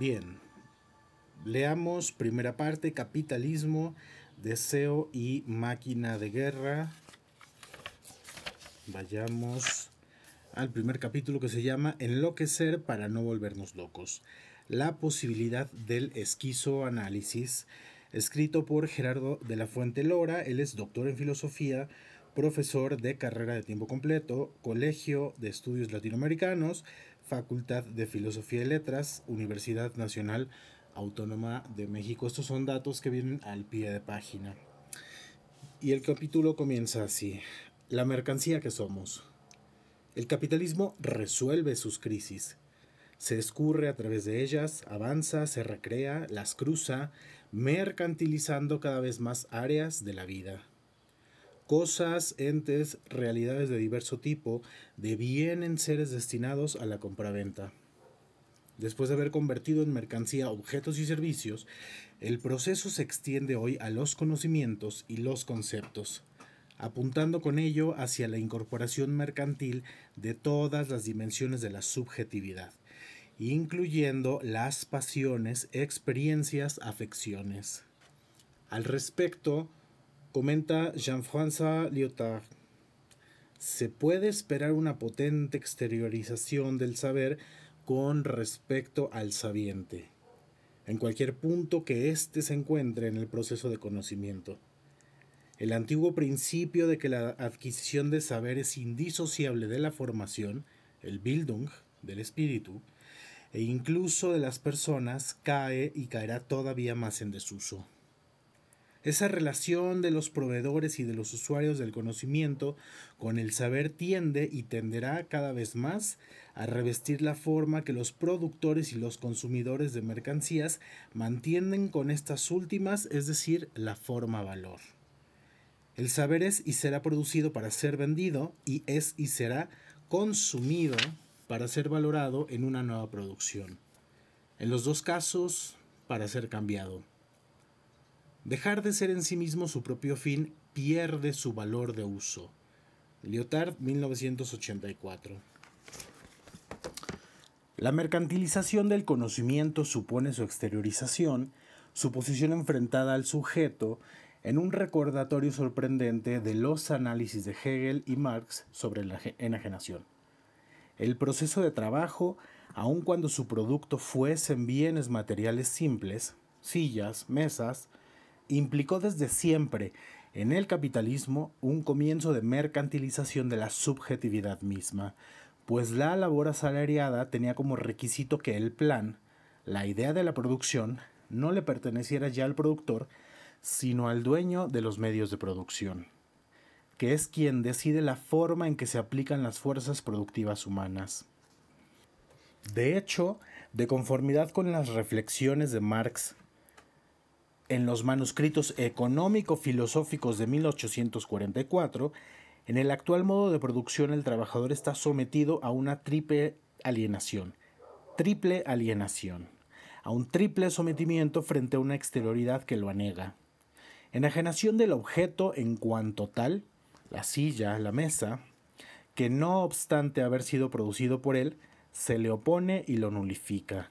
Bien, leamos primera parte, capitalismo, deseo y máquina de guerra. Vayamos al primer capítulo que se llama Enloquecer para no volvernos locos. La posibilidad del esquizoanálisis, escrito por Gerardo de la Fuente Lora, él es doctor en filosofía, profesor de carrera de tiempo completo, Colegio de Estudios Latinoamericanos, Facultad de Filosofía y Letras, Universidad Nacional Autónoma de México. Estos son datos que vienen al pie de página. Y el capítulo comienza así. La mercancía que somos. El capitalismo resuelve sus crisis. Se escurre a través de ellas, avanza, se recrea, las cruza, mercantilizando cada vez más áreas de la vida. Cosas, entes, realidades de diverso tipo devienen seres destinados a la compraventa. Después de haber convertido en mercancía objetos y servicios, el proceso se extiende hoy a los conocimientos y los conceptos, apuntando con ello hacia la incorporación mercantil de todas las dimensiones de la subjetividad, incluyendo las pasiones, experiencias, afecciones. Al respecto, Comenta Jean-François Lyotard. Se puede esperar una potente exteriorización del saber con respecto al sabiente, en cualquier punto que éste se encuentre en el proceso de conocimiento. El antiguo principio de que la adquisición de saber es indisociable de la formación, el Bildung, del espíritu, e incluso de las personas, cae y caerá todavía más en desuso. Esa relación de los proveedores y de los usuarios del conocimiento con el saber tiende y tenderá cada vez más a revestir la forma que los productores y los consumidores de mercancías mantienen con estas últimas, es decir, la forma valor. El saber es y será producido para ser vendido y es y será consumido para ser valorado en una nueva producción. En los dos casos, para ser cambiado. Dejar de ser en sí mismo su propio fin pierde su valor de uso. Lyotard, 1984. La mercantilización del conocimiento supone su exteriorización, su posición enfrentada al sujeto, en un recordatorio sorprendente de los análisis de Hegel y Marx sobre la enajenación. El proceso de trabajo, aun cuando su producto fuese en bienes materiales simples, sillas, mesas, implicó desde siempre en el capitalismo un comienzo de mercantilización de la subjetividad misma, pues la labor asalariada tenía como requisito que el plan, la idea de la producción, no le perteneciera ya al productor, sino al dueño de los medios de producción, que es quien decide la forma en que se aplican las fuerzas productivas humanas. De hecho, de conformidad con las reflexiones de Marx en los manuscritos económico-filosóficos de 1844, en el actual modo de producción el trabajador está sometido a una triple alienación, triple alienación, a un triple sometimiento frente a una exterioridad que lo anega. Enajenación del objeto en cuanto tal, la silla, la mesa, que no obstante haber sido producido por él, se le opone y lo nulifica.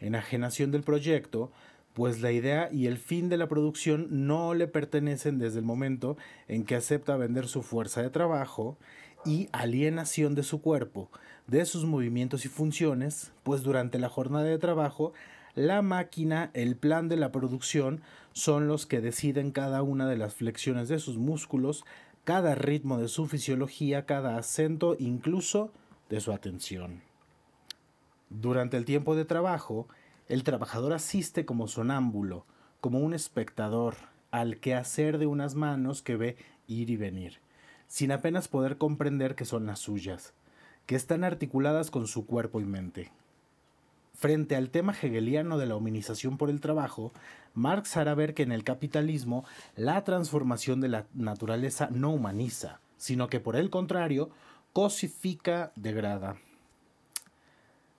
Enajenación del proyecto, pues la idea y el fin de la producción no le pertenecen desde el momento en que acepta vender su fuerza de trabajo y alienación de su cuerpo, de sus movimientos y funciones, pues durante la jornada de trabajo, la máquina, el plan de la producción son los que deciden cada una de las flexiones de sus músculos, cada ritmo de su fisiología, cada acento, incluso de su atención. Durante el tiempo de trabajo, el trabajador asiste como sonámbulo, como un espectador, al quehacer de unas manos que ve ir y venir, sin apenas poder comprender que son las suyas, que están articuladas con su cuerpo y mente. Frente al tema hegeliano de la humanización por el trabajo, Marx hará ver que en el capitalismo la transformación de la naturaleza no humaniza, sino que por el contrario, cosifica, degrada.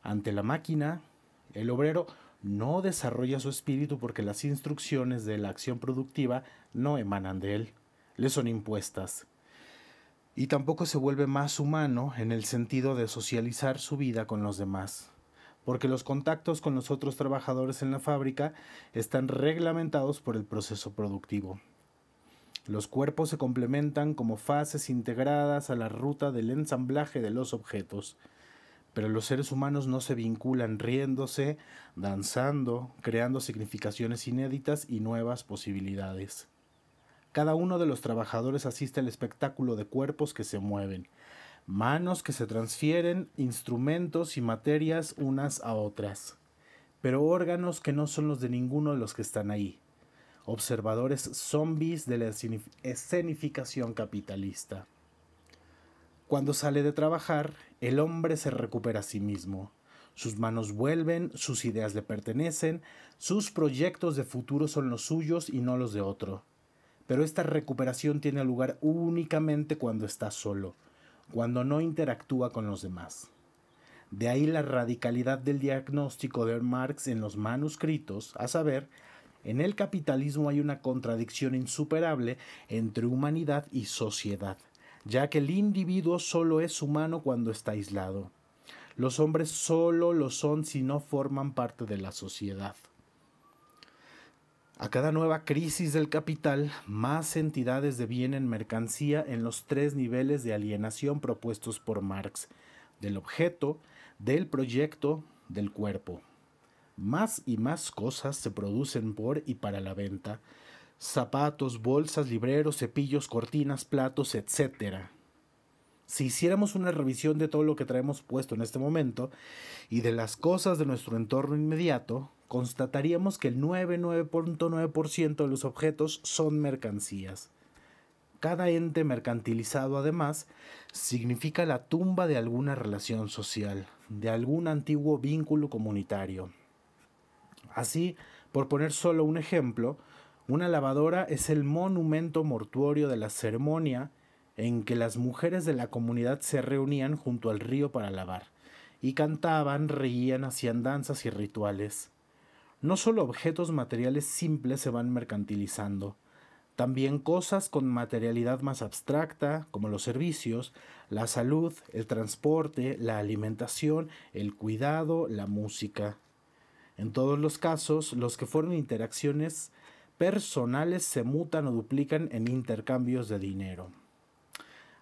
Ante la máquina, el obrero no desarrolla su espíritu porque las instrucciones de la acción productiva no emanan de él, le son impuestas. Y tampoco se vuelve más humano en el sentido de socializar su vida con los demás, porque los contactos con los otros trabajadores en la fábrica están reglamentados por el proceso productivo. Los cuerpos se complementan como fases integradas a la ruta del ensamblaje de los objetos. Pero los seres humanos no se vinculan riéndose, danzando, creando significaciones inéditas y nuevas posibilidades. Cada uno de los trabajadores asiste al espectáculo de cuerpos que se mueven, manos que se transfieren, instrumentos y materias unas a otras, pero órganos que no son los de ninguno de los que están ahí, observadores zombies de la escenificación capitalista. Cuando sale de trabajar, el hombre se recupera a sí mismo. Sus manos vuelven, sus ideas le pertenecen, sus proyectos de futuro son los suyos y no los de otro. Pero esta recuperación tiene lugar únicamente cuando está solo, cuando no interactúa con los demás. De ahí la radicalidad del diagnóstico de Marx en los manuscritos, a saber, en el capitalismo hay una contradicción insuperable entre humanidad y sociedad ya que el individuo solo es humano cuando está aislado. Los hombres solo lo son si no forman parte de la sociedad. A cada nueva crisis del capital, más entidades devienen mercancía en los tres niveles de alienación propuestos por Marx, del objeto, del proyecto, del cuerpo. Más y más cosas se producen por y para la venta, zapatos, bolsas, libreros, cepillos, cortinas, platos, etc. Si hiciéramos una revisión de todo lo que traemos puesto en este momento y de las cosas de nuestro entorno inmediato, constataríamos que el 99.9% de los objetos son mercancías. Cada ente mercantilizado además significa la tumba de alguna relación social, de algún antiguo vínculo comunitario. Así, por poner solo un ejemplo, una lavadora es el monumento mortuorio de la ceremonia en que las mujeres de la comunidad se reunían junto al río para lavar, y cantaban, reían, hacían danzas y rituales. No solo objetos materiales simples se van mercantilizando, también cosas con materialidad más abstracta, como los servicios, la salud, el transporte, la alimentación, el cuidado, la música. En todos los casos, los que fueron interacciones personales se mutan o duplican en intercambios de dinero.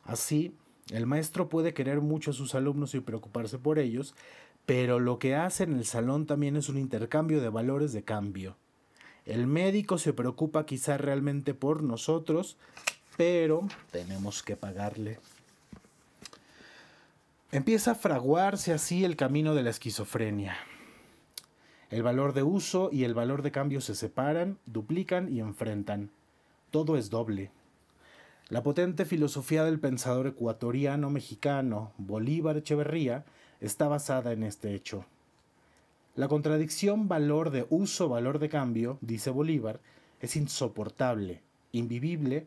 Así, el maestro puede querer mucho a sus alumnos y preocuparse por ellos, pero lo que hace en el salón también es un intercambio de valores de cambio. El médico se preocupa quizá realmente por nosotros, pero tenemos que pagarle. Empieza a fraguarse así el camino de la esquizofrenia. El valor de uso y el valor de cambio se separan, duplican y enfrentan. Todo es doble. La potente filosofía del pensador ecuatoriano mexicano Bolívar Echeverría está basada en este hecho. La contradicción valor de uso-valor de cambio, dice Bolívar, es insoportable, invivible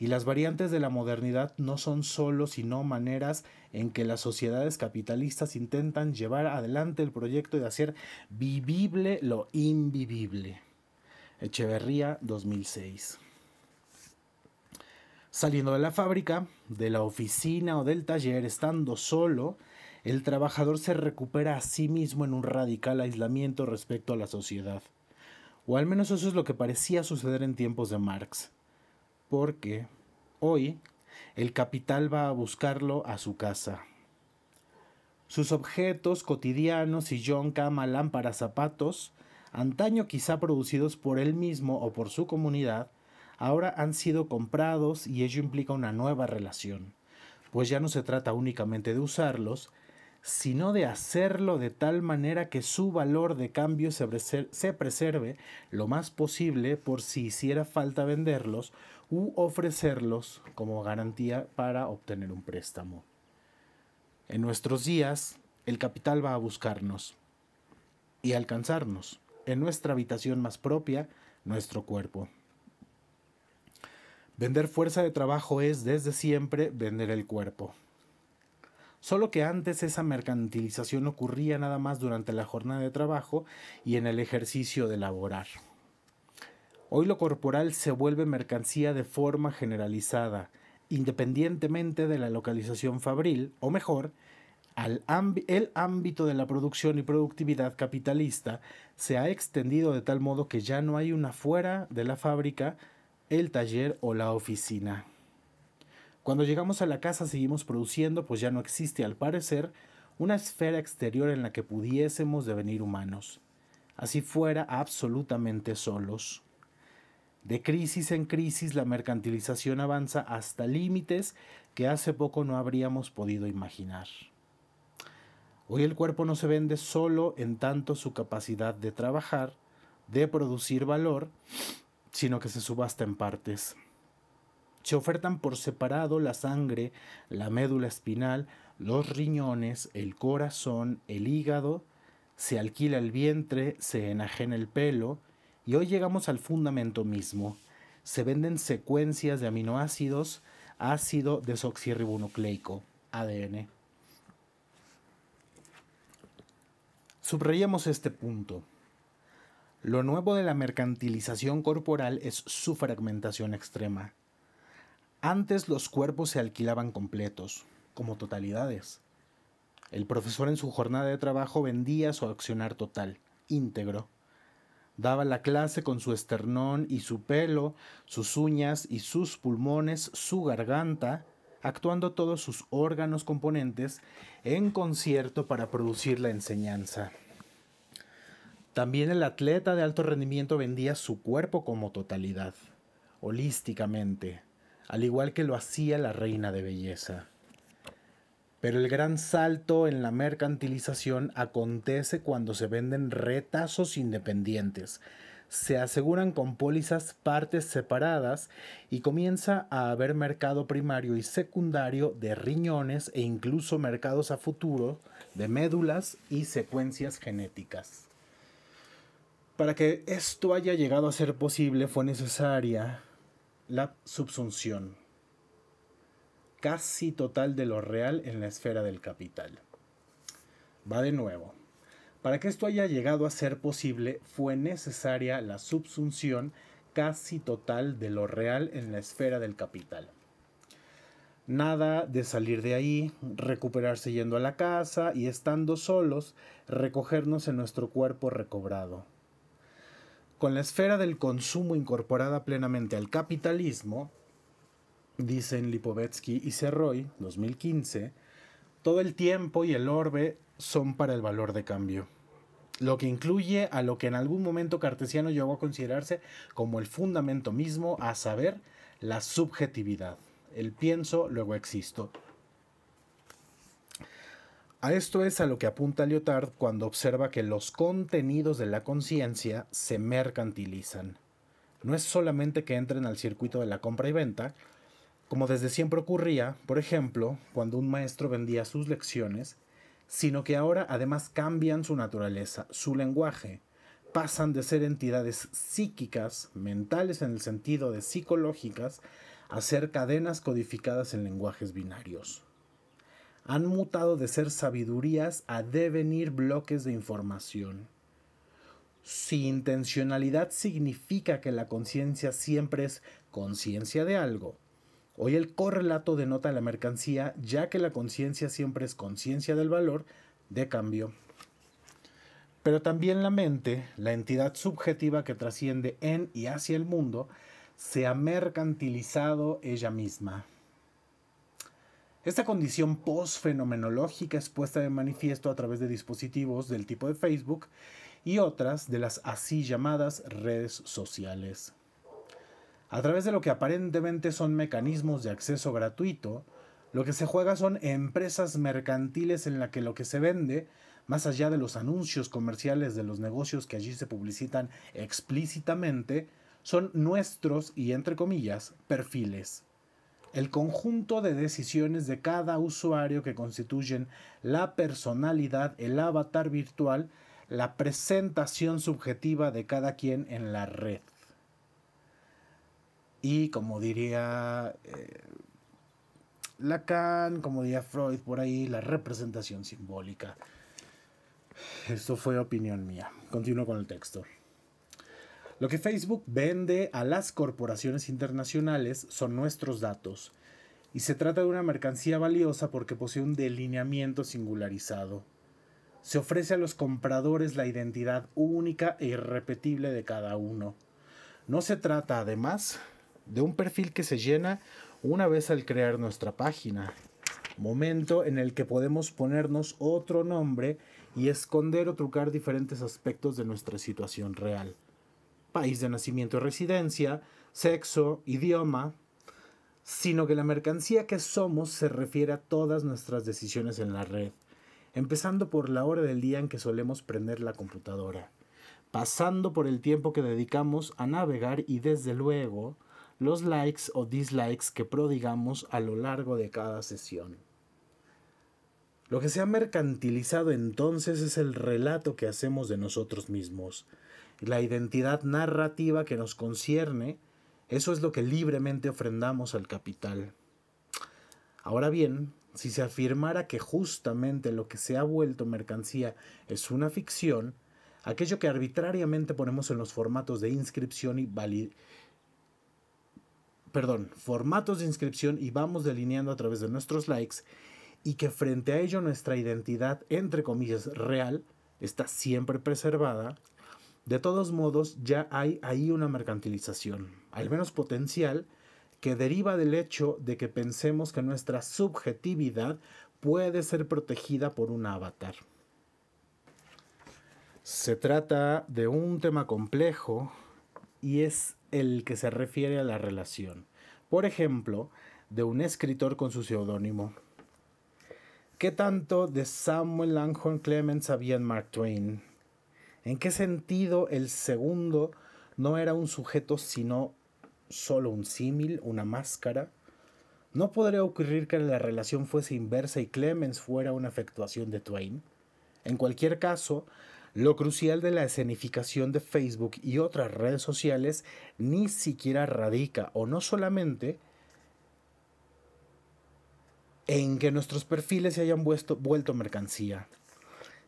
y las variantes de la modernidad no son solo sino maneras en que las sociedades capitalistas intentan llevar adelante el proyecto de hacer vivible lo invivible. Echeverría 2006. Saliendo de la fábrica, de la oficina o del taller, estando solo, el trabajador se recupera a sí mismo en un radical aislamiento respecto a la sociedad. O al menos eso es lo que parecía suceder en tiempos de Marx porque hoy el capital va a buscarlo a su casa. Sus objetos cotidianos, sillón, cama, lámpara, zapatos, antaño quizá producidos por él mismo o por su comunidad, ahora han sido comprados y ello implica una nueva relación, pues ya no se trata únicamente de usarlos, sino de hacerlo de tal manera que su valor de cambio se, preserve lo más posible por si hiciera falta venderlos u ofrecerlos como garantía para obtener un préstamo. En nuestros días, el capital va a buscarnos y alcanzarnos en nuestra habitación más propia, nuestro cuerpo. Vender fuerza de trabajo es desde siempre vender el cuerpo. Solo que antes esa mercantilización ocurría nada más durante la jornada de trabajo y en el ejercicio de laborar. Hoy lo corporal se vuelve mercancía de forma generalizada, independientemente de la localización fabril, o mejor, el ámbito de la producción y productividad capitalista se ha extendido de tal modo que ya no hay una fuera de la fábrica, el taller o la oficina. Cuando llegamos a la casa seguimos produciendo, pues ya no existe, al parecer, una esfera exterior en la que pudiésemos devenir humanos. Así fuera absolutamente solos. De crisis en crisis, la mercantilización avanza hasta límites que hace poco no habríamos podido imaginar. Hoy el cuerpo no se vende solo en tanto su capacidad de trabajar, de producir valor, sino que se subasta en partes. Se ofertan por separado la sangre, la médula espinal, los riñones, el corazón, el hígado, se alquila el vientre, se enajena el pelo, y hoy llegamos al fundamento mismo. Se venden secuencias de aminoácidos, ácido desoxirribonucleico, ADN. Subrayamos este punto. Lo nuevo de la mercantilización corporal es su fragmentación extrema. Antes los cuerpos se alquilaban completos, como totalidades. El profesor en su jornada de trabajo vendía su accionar total, íntegro. Daba la clase con su esternón y su pelo, sus uñas y sus pulmones, su garganta, actuando todos sus órganos componentes en concierto para producir la enseñanza. También el atleta de alto rendimiento vendía su cuerpo como totalidad, holísticamente, al igual que lo hacía la reina de belleza. Pero el gran salto en la mercantilización acontece cuando se venden retazos independientes. Se aseguran con pólizas partes separadas y comienza a haber mercado primario y secundario de riñones e incluso mercados a futuro de médulas y secuencias genéticas. Para que esto haya llegado a ser posible fue necesaria la subsunción casi total de lo real en la esfera del capital. Va de nuevo. Para que esto haya llegado a ser posible fue necesaria la subsunción casi total de lo real en la esfera del capital. Nada de salir de ahí, recuperarse yendo a la casa y estando solos, recogernos en nuestro cuerpo recobrado. Con la esfera del consumo incorporada plenamente al capitalismo, dicen Lipovetsky y Cerroy, 2015, todo el tiempo y el orbe son para el valor de cambio, lo que incluye a lo que en algún momento cartesiano llegó a considerarse como el fundamento mismo, a saber, la subjetividad. El pienso, luego existo. A esto es a lo que apunta Lyotard cuando observa que los contenidos de la conciencia se mercantilizan. No es solamente que entren al circuito de la compra y venta, como desde siempre ocurría, por ejemplo, cuando un maestro vendía sus lecciones, sino que ahora además cambian su naturaleza, su lenguaje, pasan de ser entidades psíquicas, mentales en el sentido de psicológicas, a ser cadenas codificadas en lenguajes binarios. Han mutado de ser sabidurías a devenir bloques de información. Si intencionalidad significa que la conciencia siempre es conciencia de algo, Hoy el correlato denota la mercancía, ya que la conciencia siempre es conciencia del valor de cambio. Pero también la mente, la entidad subjetiva que trasciende en y hacia el mundo, se ha mercantilizado ella misma. Esta condición posfenomenológica es puesta de manifiesto a través de dispositivos del tipo de Facebook y otras de las así llamadas redes sociales. A través de lo que aparentemente son mecanismos de acceso gratuito, lo que se juega son empresas mercantiles en la que lo que se vende, más allá de los anuncios comerciales de los negocios que allí se publicitan explícitamente, son nuestros y entre comillas perfiles. El conjunto de decisiones de cada usuario que constituyen la personalidad, el avatar virtual, la presentación subjetiva de cada quien en la red. Y como diría eh, Lacan, como diría Freud por ahí, la representación simbólica. Esto fue opinión mía. Continúo con el texto. Lo que Facebook vende a las corporaciones internacionales son nuestros datos, y se trata de una mercancía valiosa porque posee un delineamiento singularizado. Se ofrece a los compradores la identidad única e irrepetible de cada uno. No se trata, además, de un perfil que se llena una vez al crear nuestra página. Momento en el que podemos ponernos otro nombre y esconder o trucar diferentes aspectos de nuestra situación real. País de nacimiento y residencia, sexo, idioma, sino que la mercancía que somos se refiere a todas nuestras decisiones en la red, empezando por la hora del día en que solemos prender la computadora, pasando por el tiempo que dedicamos a navegar y desde luego los likes o dislikes que prodigamos a lo largo de cada sesión. Lo que se ha mercantilizado entonces es el relato que hacemos de nosotros mismos, la identidad narrativa que nos concierne, eso es lo que libremente ofrendamos al capital. Ahora bien, si se afirmara que justamente lo que se ha vuelto mercancía es una ficción, aquello que arbitrariamente ponemos en los formatos de inscripción y, perdón, formatos de inscripción y vamos delineando a través de nuestros likes y que frente a ello nuestra identidad, entre comillas, real, está siempre preservada. De todos modos, ya hay ahí una mercantilización, al menos potencial, que deriva del hecho de que pensemos que nuestra subjetividad puede ser protegida por un avatar. Se trata de un tema complejo y es el que se refiere a la relación. Por ejemplo, de un escritor con su seudónimo. ¿Qué tanto de Samuel Langhorne Clemens en Mark Twain? ¿En qué sentido el segundo no era un sujeto sino solo un símil, una máscara? ¿No podría ocurrir que la relación fuese inversa y Clemens fuera una afectuación de Twain? En cualquier caso, lo crucial de la escenificación de Facebook y otras redes sociales ni siquiera radica o no solamente en que nuestros perfiles se hayan vuelto, mercancía,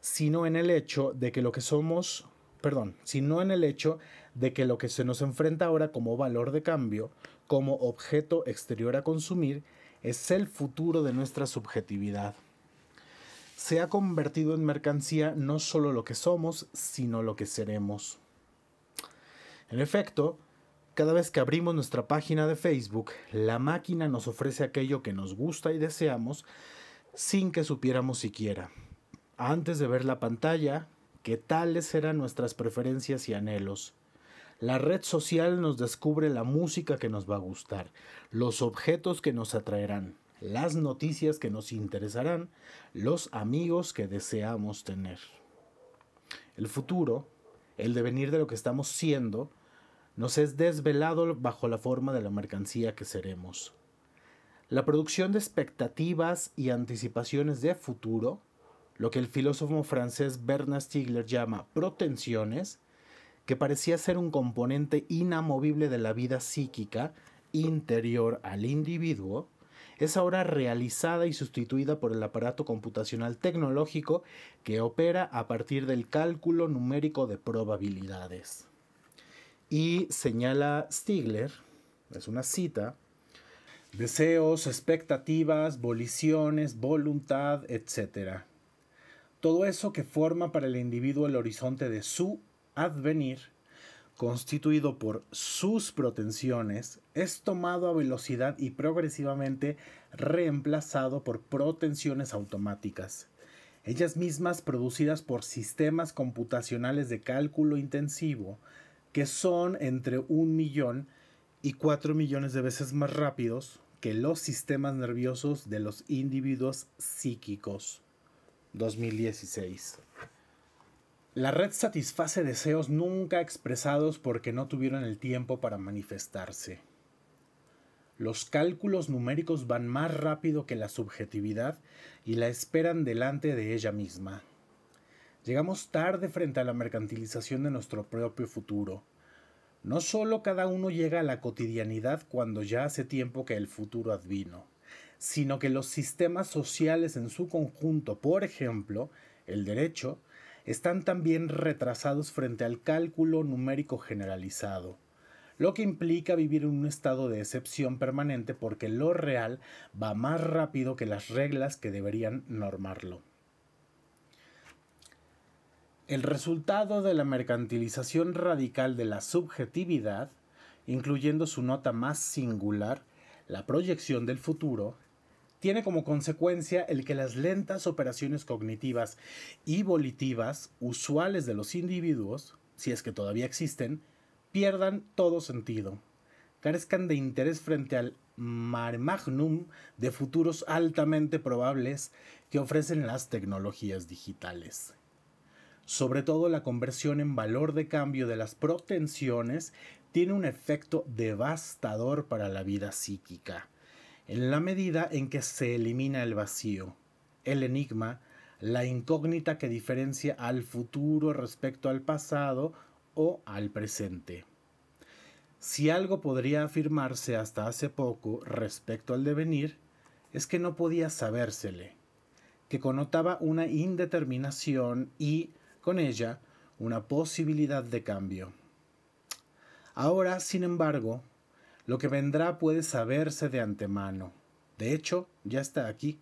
sino en el hecho de que lo que somos, perdón, sino en el hecho de que lo que se nos enfrenta ahora como valor de cambio, como objeto exterior a consumir, es el futuro de nuestra subjetividad se ha convertido en mercancía no solo lo que somos, sino lo que seremos. En efecto, cada vez que abrimos nuestra página de Facebook, la máquina nos ofrece aquello que nos gusta y deseamos sin que supiéramos siquiera. Antes de ver la pantalla, que tales eran nuestras preferencias y anhelos. La red social nos descubre la música que nos va a gustar, los objetos que nos atraerán, las noticias que nos interesarán, los amigos que deseamos tener. El futuro, el devenir de lo que estamos siendo, nos es desvelado bajo la forma de la mercancía que seremos. La producción de expectativas y anticipaciones de futuro, lo que el filósofo francés Bernard Stiegler llama protensiones, que parecía ser un componente inamovible de la vida psíquica interior al individuo, es ahora realizada y sustituida por el aparato computacional tecnológico que opera a partir del cálculo numérico de probabilidades. Y señala Stigler, es una cita, deseos, expectativas, voliciones, voluntad, etc. Todo eso que forma para el individuo el horizonte de su advenir constituido por sus protensiones, es tomado a velocidad y progresivamente reemplazado por protensiones automáticas, ellas mismas producidas por sistemas computacionales de cálculo intensivo, que son entre un millón y cuatro millones de veces más rápidos que los sistemas nerviosos de los individuos psíquicos. 2016. La red satisface deseos nunca expresados porque no tuvieron el tiempo para manifestarse. Los cálculos numéricos van más rápido que la subjetividad y la esperan delante de ella misma. Llegamos tarde frente a la mercantilización de nuestro propio futuro. No solo cada uno llega a la cotidianidad cuando ya hace tiempo que el futuro advino, sino que los sistemas sociales en su conjunto, por ejemplo, el derecho, están también retrasados frente al cálculo numérico generalizado, lo que implica vivir en un estado de excepción permanente porque lo real va más rápido que las reglas que deberían normarlo. El resultado de la mercantilización radical de la subjetividad, incluyendo su nota más singular, la proyección del futuro, tiene como consecuencia el que las lentas operaciones cognitivas y volitivas usuales de los individuos, si es que todavía existen, pierdan todo sentido, carezcan de interés frente al mar magnum de futuros altamente probables que ofrecen las tecnologías digitales. Sobre todo la conversión en valor de cambio de las pretensiones tiene un efecto devastador para la vida psíquica en la medida en que se elimina el vacío, el enigma, la incógnita que diferencia al futuro respecto al pasado o al presente. Si algo podría afirmarse hasta hace poco respecto al devenir, es que no podía sabérsele, que connotaba una indeterminación y, con ella, una posibilidad de cambio. Ahora, sin embargo, lo que vendrá puede saberse de antemano. De hecho, ya está aquí.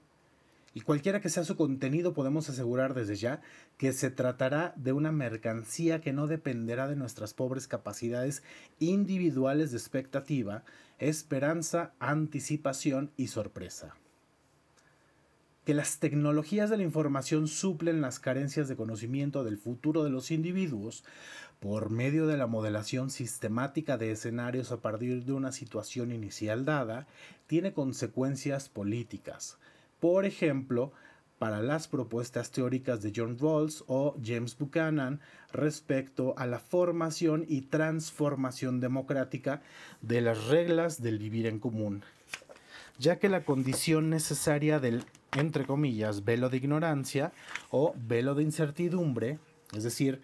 Y cualquiera que sea su contenido podemos asegurar desde ya que se tratará de una mercancía que no dependerá de nuestras pobres capacidades individuales de expectativa, esperanza, anticipación y sorpresa. Que las tecnologías de la información suplen las carencias de conocimiento del futuro de los individuos por medio de la modelación sistemática de escenarios a partir de una situación inicial dada, tiene consecuencias políticas. Por ejemplo, para las propuestas teóricas de John Rawls o James Buchanan respecto a la formación y transformación democrática de las reglas del vivir en común, ya que la condición necesaria del, entre comillas, velo de ignorancia o velo de incertidumbre, es decir,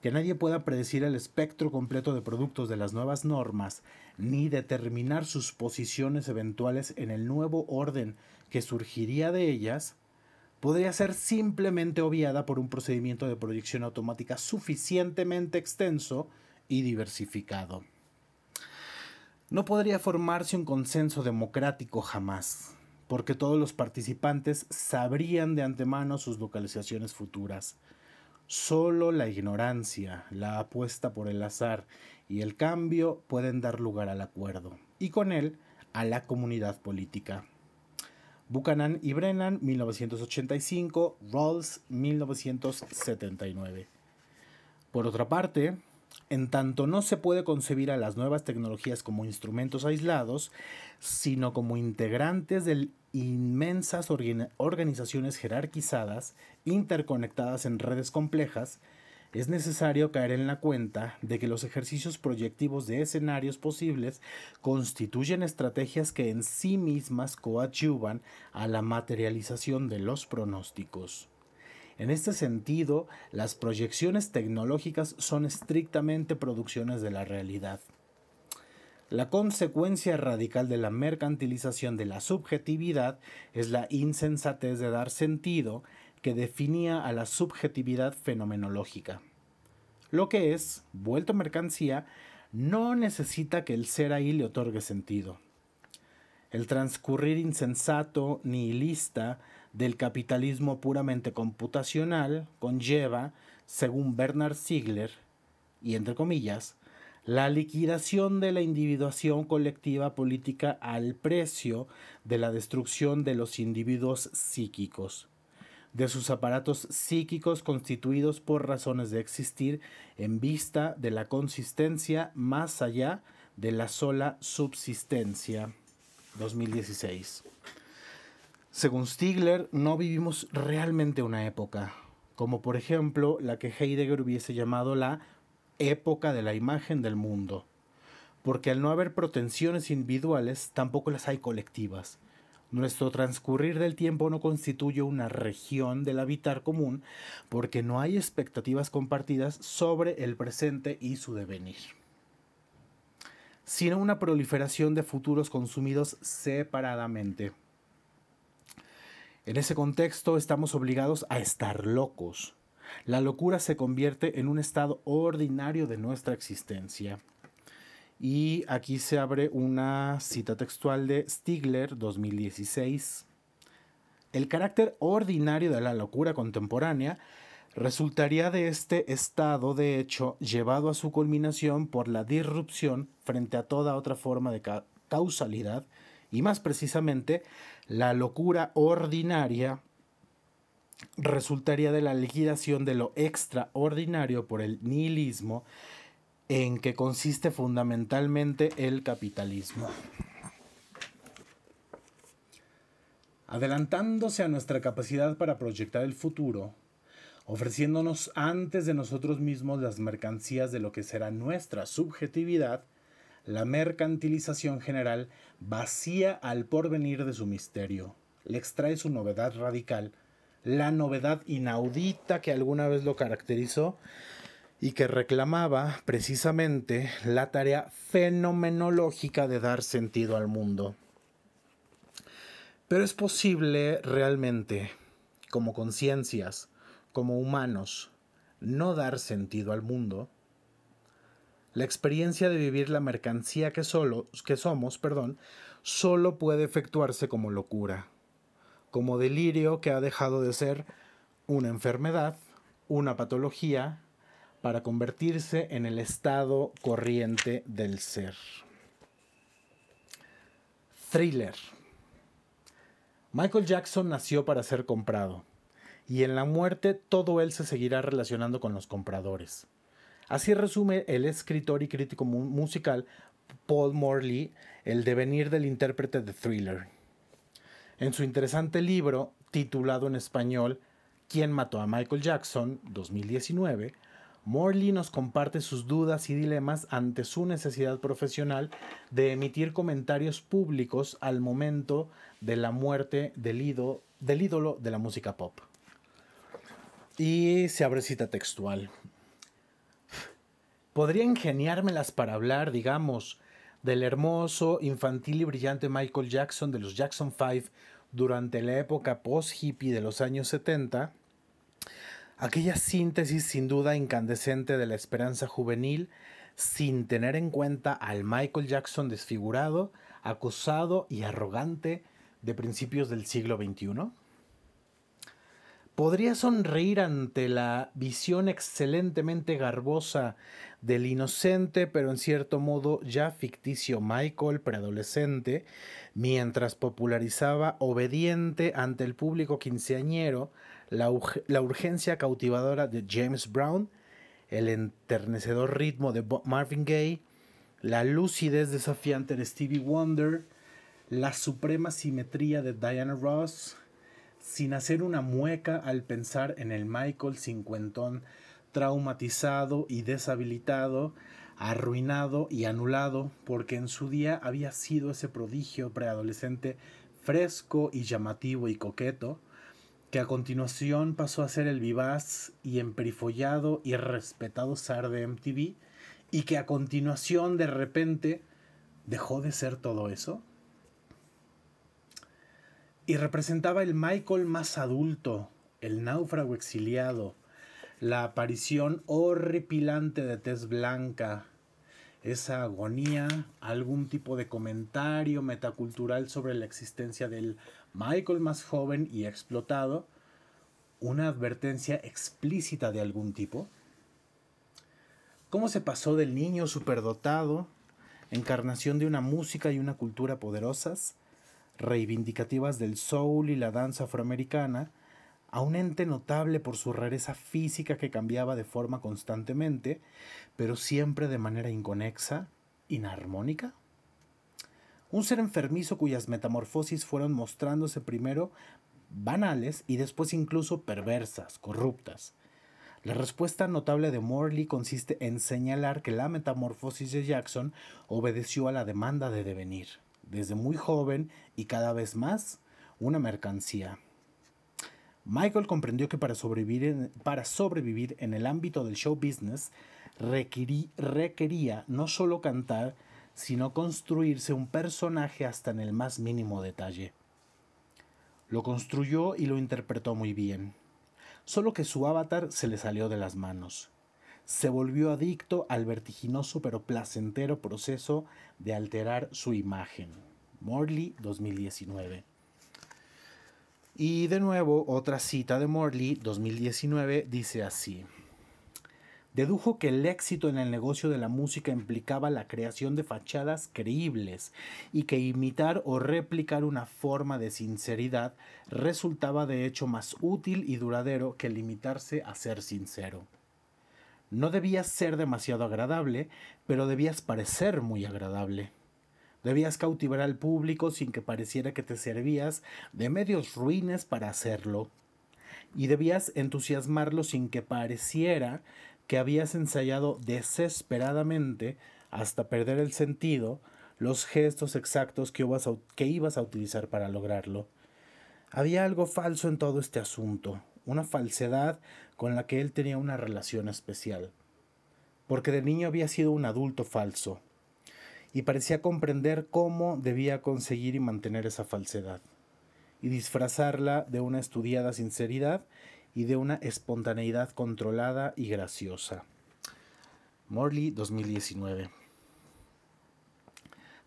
que nadie pueda predecir el espectro completo de productos de las nuevas normas, ni determinar sus posiciones eventuales en el nuevo orden que surgiría de ellas, podría ser simplemente obviada por un procedimiento de proyección automática suficientemente extenso y diversificado. No podría formarse un consenso democrático jamás, porque todos los participantes sabrían de antemano sus localizaciones futuras Solo la ignorancia, la apuesta por el azar y el cambio pueden dar lugar al acuerdo, y con él a la comunidad política. Buchanan y Brennan, 1985, Rawls, 1979. Por otra parte, en tanto no se puede concebir a las nuevas tecnologías como instrumentos aislados, sino como integrantes de inmensas organizaciones jerarquizadas, interconectadas en redes complejas, es necesario caer en la cuenta de que los ejercicios proyectivos de escenarios posibles constituyen estrategias que en sí mismas coadyuvan a la materialización de los pronósticos. En este sentido, las proyecciones tecnológicas son estrictamente producciones de la realidad. La consecuencia radical de la mercantilización de la subjetividad es la insensatez de dar sentido que definía a la subjetividad fenomenológica. Lo que es, vuelto mercancía, no necesita que el ser ahí le otorgue sentido. El transcurrir insensato, ni nihilista, del capitalismo puramente computacional conlleva, según Bernard Ziegler, y entre comillas, la liquidación de la individuación colectiva política al precio de la destrucción de los individuos psíquicos, de sus aparatos psíquicos constituidos por razones de existir en vista de la consistencia más allá de la sola subsistencia. 2016. Según Stigler, no vivimos realmente una época, como por ejemplo la que Heidegger hubiese llamado la época de la imagen del mundo, porque al no haber pretensiones individuales, tampoco las hay colectivas. Nuestro transcurrir del tiempo no constituye una región del habitar común, porque no hay expectativas compartidas sobre el presente y su devenir, sino una proliferación de futuros consumidos separadamente. En ese contexto estamos obligados a estar locos. La locura se convierte en un estado ordinario de nuestra existencia. Y aquí se abre una cita textual de Stigler 2016. El carácter ordinario de la locura contemporánea resultaría de este estado, de hecho, llevado a su culminación por la disrupción frente a toda otra forma de causalidad y más precisamente la locura ordinaria resultaría de la liquidación de lo extraordinario por el nihilismo en que consiste fundamentalmente el capitalismo. Adelantándose a nuestra capacidad para proyectar el futuro, ofreciéndonos antes de nosotros mismos las mercancías de lo que será nuestra subjetividad, la mercantilización general vacía al porvenir de su misterio, le extrae su novedad radical, la novedad inaudita que alguna vez lo caracterizó y que reclamaba precisamente la tarea fenomenológica de dar sentido al mundo. Pero es posible realmente, como conciencias, como humanos, no dar sentido al mundo la experiencia de vivir la mercancía que, solo, que somos perdón, solo puede efectuarse como locura, como delirio que ha dejado de ser una enfermedad, una patología, para convertirse en el estado corriente del ser. Thriller. Michael Jackson nació para ser comprado, y en la muerte todo él se seguirá relacionando con los compradores. Así resume el escritor y crítico musical Paul Morley el devenir del intérprete de Thriller. En su interesante libro, titulado en español ¿Quién mató a Michael Jackson? 2019, Morley nos comparte sus dudas y dilemas ante su necesidad profesional de emitir comentarios públicos al momento de la muerte del, ídolo, del ídolo de la música pop. Y se abre cita textual podría ingeniármelas para hablar, digamos, del hermoso, infantil y brillante Michael Jackson de los Jackson 5 durante la época post-hippie de los años 70, aquella síntesis sin duda incandescente de la esperanza juvenil, sin tener en cuenta al Michael Jackson desfigurado, acusado y arrogante de principios del siglo XXI? podría sonreír ante la visión excelentemente garbosa del inocente, pero en cierto modo ya ficticio Michael preadolescente, mientras popularizaba obediente ante el público quinceañero la, urgencia cautivadora de James Brown, el enternecedor ritmo de Marvin Gaye, la lucidez desafiante de Stevie Wonder, la suprema simetría de Diana Ross, sin hacer una mueca al pensar en el Michael cincuentón traumatizado y deshabilitado, arruinado y anulado, porque en su día había sido ese prodigio preadolescente fresco y llamativo y coqueto, que a continuación pasó a ser el vivaz y emperifollado y respetado zar de MTV, y que a continuación de repente dejó de ser todo eso y representaba el Michael más adulto, el náufrago exiliado, la aparición horripilante de tez blanca, esa agonía, algún tipo de comentario metacultural sobre la existencia del Michael más joven y explotado, una advertencia explícita de algún tipo. ¿Cómo se pasó del niño superdotado, encarnación de una música y una cultura poderosas, reivindicativas del soul y la danza afroamericana, a un ente notable por su rareza física que cambiaba de forma constantemente, pero siempre de manera inconexa, inarmónica. Un ser enfermizo cuyas metamorfosis fueron mostrándose primero banales y después incluso perversas, corruptas. La respuesta notable de Morley consiste en señalar que la metamorfosis de Jackson obedeció a la demanda de devenir desde muy joven y cada vez más una mercancía. Michael comprendió que para sobrevivir en, el ámbito del show business requería no solo cantar, sino construirse un personaje hasta en el más mínimo detalle. Lo construyó y lo interpretó muy bien, solo que su avatar se le salió de las manos se volvió adicto al vertiginoso pero placentero proceso de alterar su imagen. Morley 2019. Y de nuevo, otra cita de Morley 2019 dice así. Dedujo que el éxito en el negocio de la música implicaba la creación de fachadas creíbles y que imitar o replicar una forma de sinceridad resultaba de hecho más útil y duradero que limitarse a ser sincero. No debías ser demasiado agradable, pero debías parecer muy agradable. Debías cautivar al público sin que pareciera que te servías de medios ruines para hacerlo. Y debías entusiasmarlo sin que pareciera que habías ensayado desesperadamente hasta perder el sentido los gestos exactos que ibas a, que ibas a utilizar para lograrlo. Había algo falso en todo este asunto una falsedad con la que él tenía una relación especial, porque de niño había sido un adulto falso, y parecía comprender cómo debía conseguir y mantener esa falsedad, y disfrazarla de una estudiada sinceridad y de una espontaneidad controlada y graciosa. Morley 2019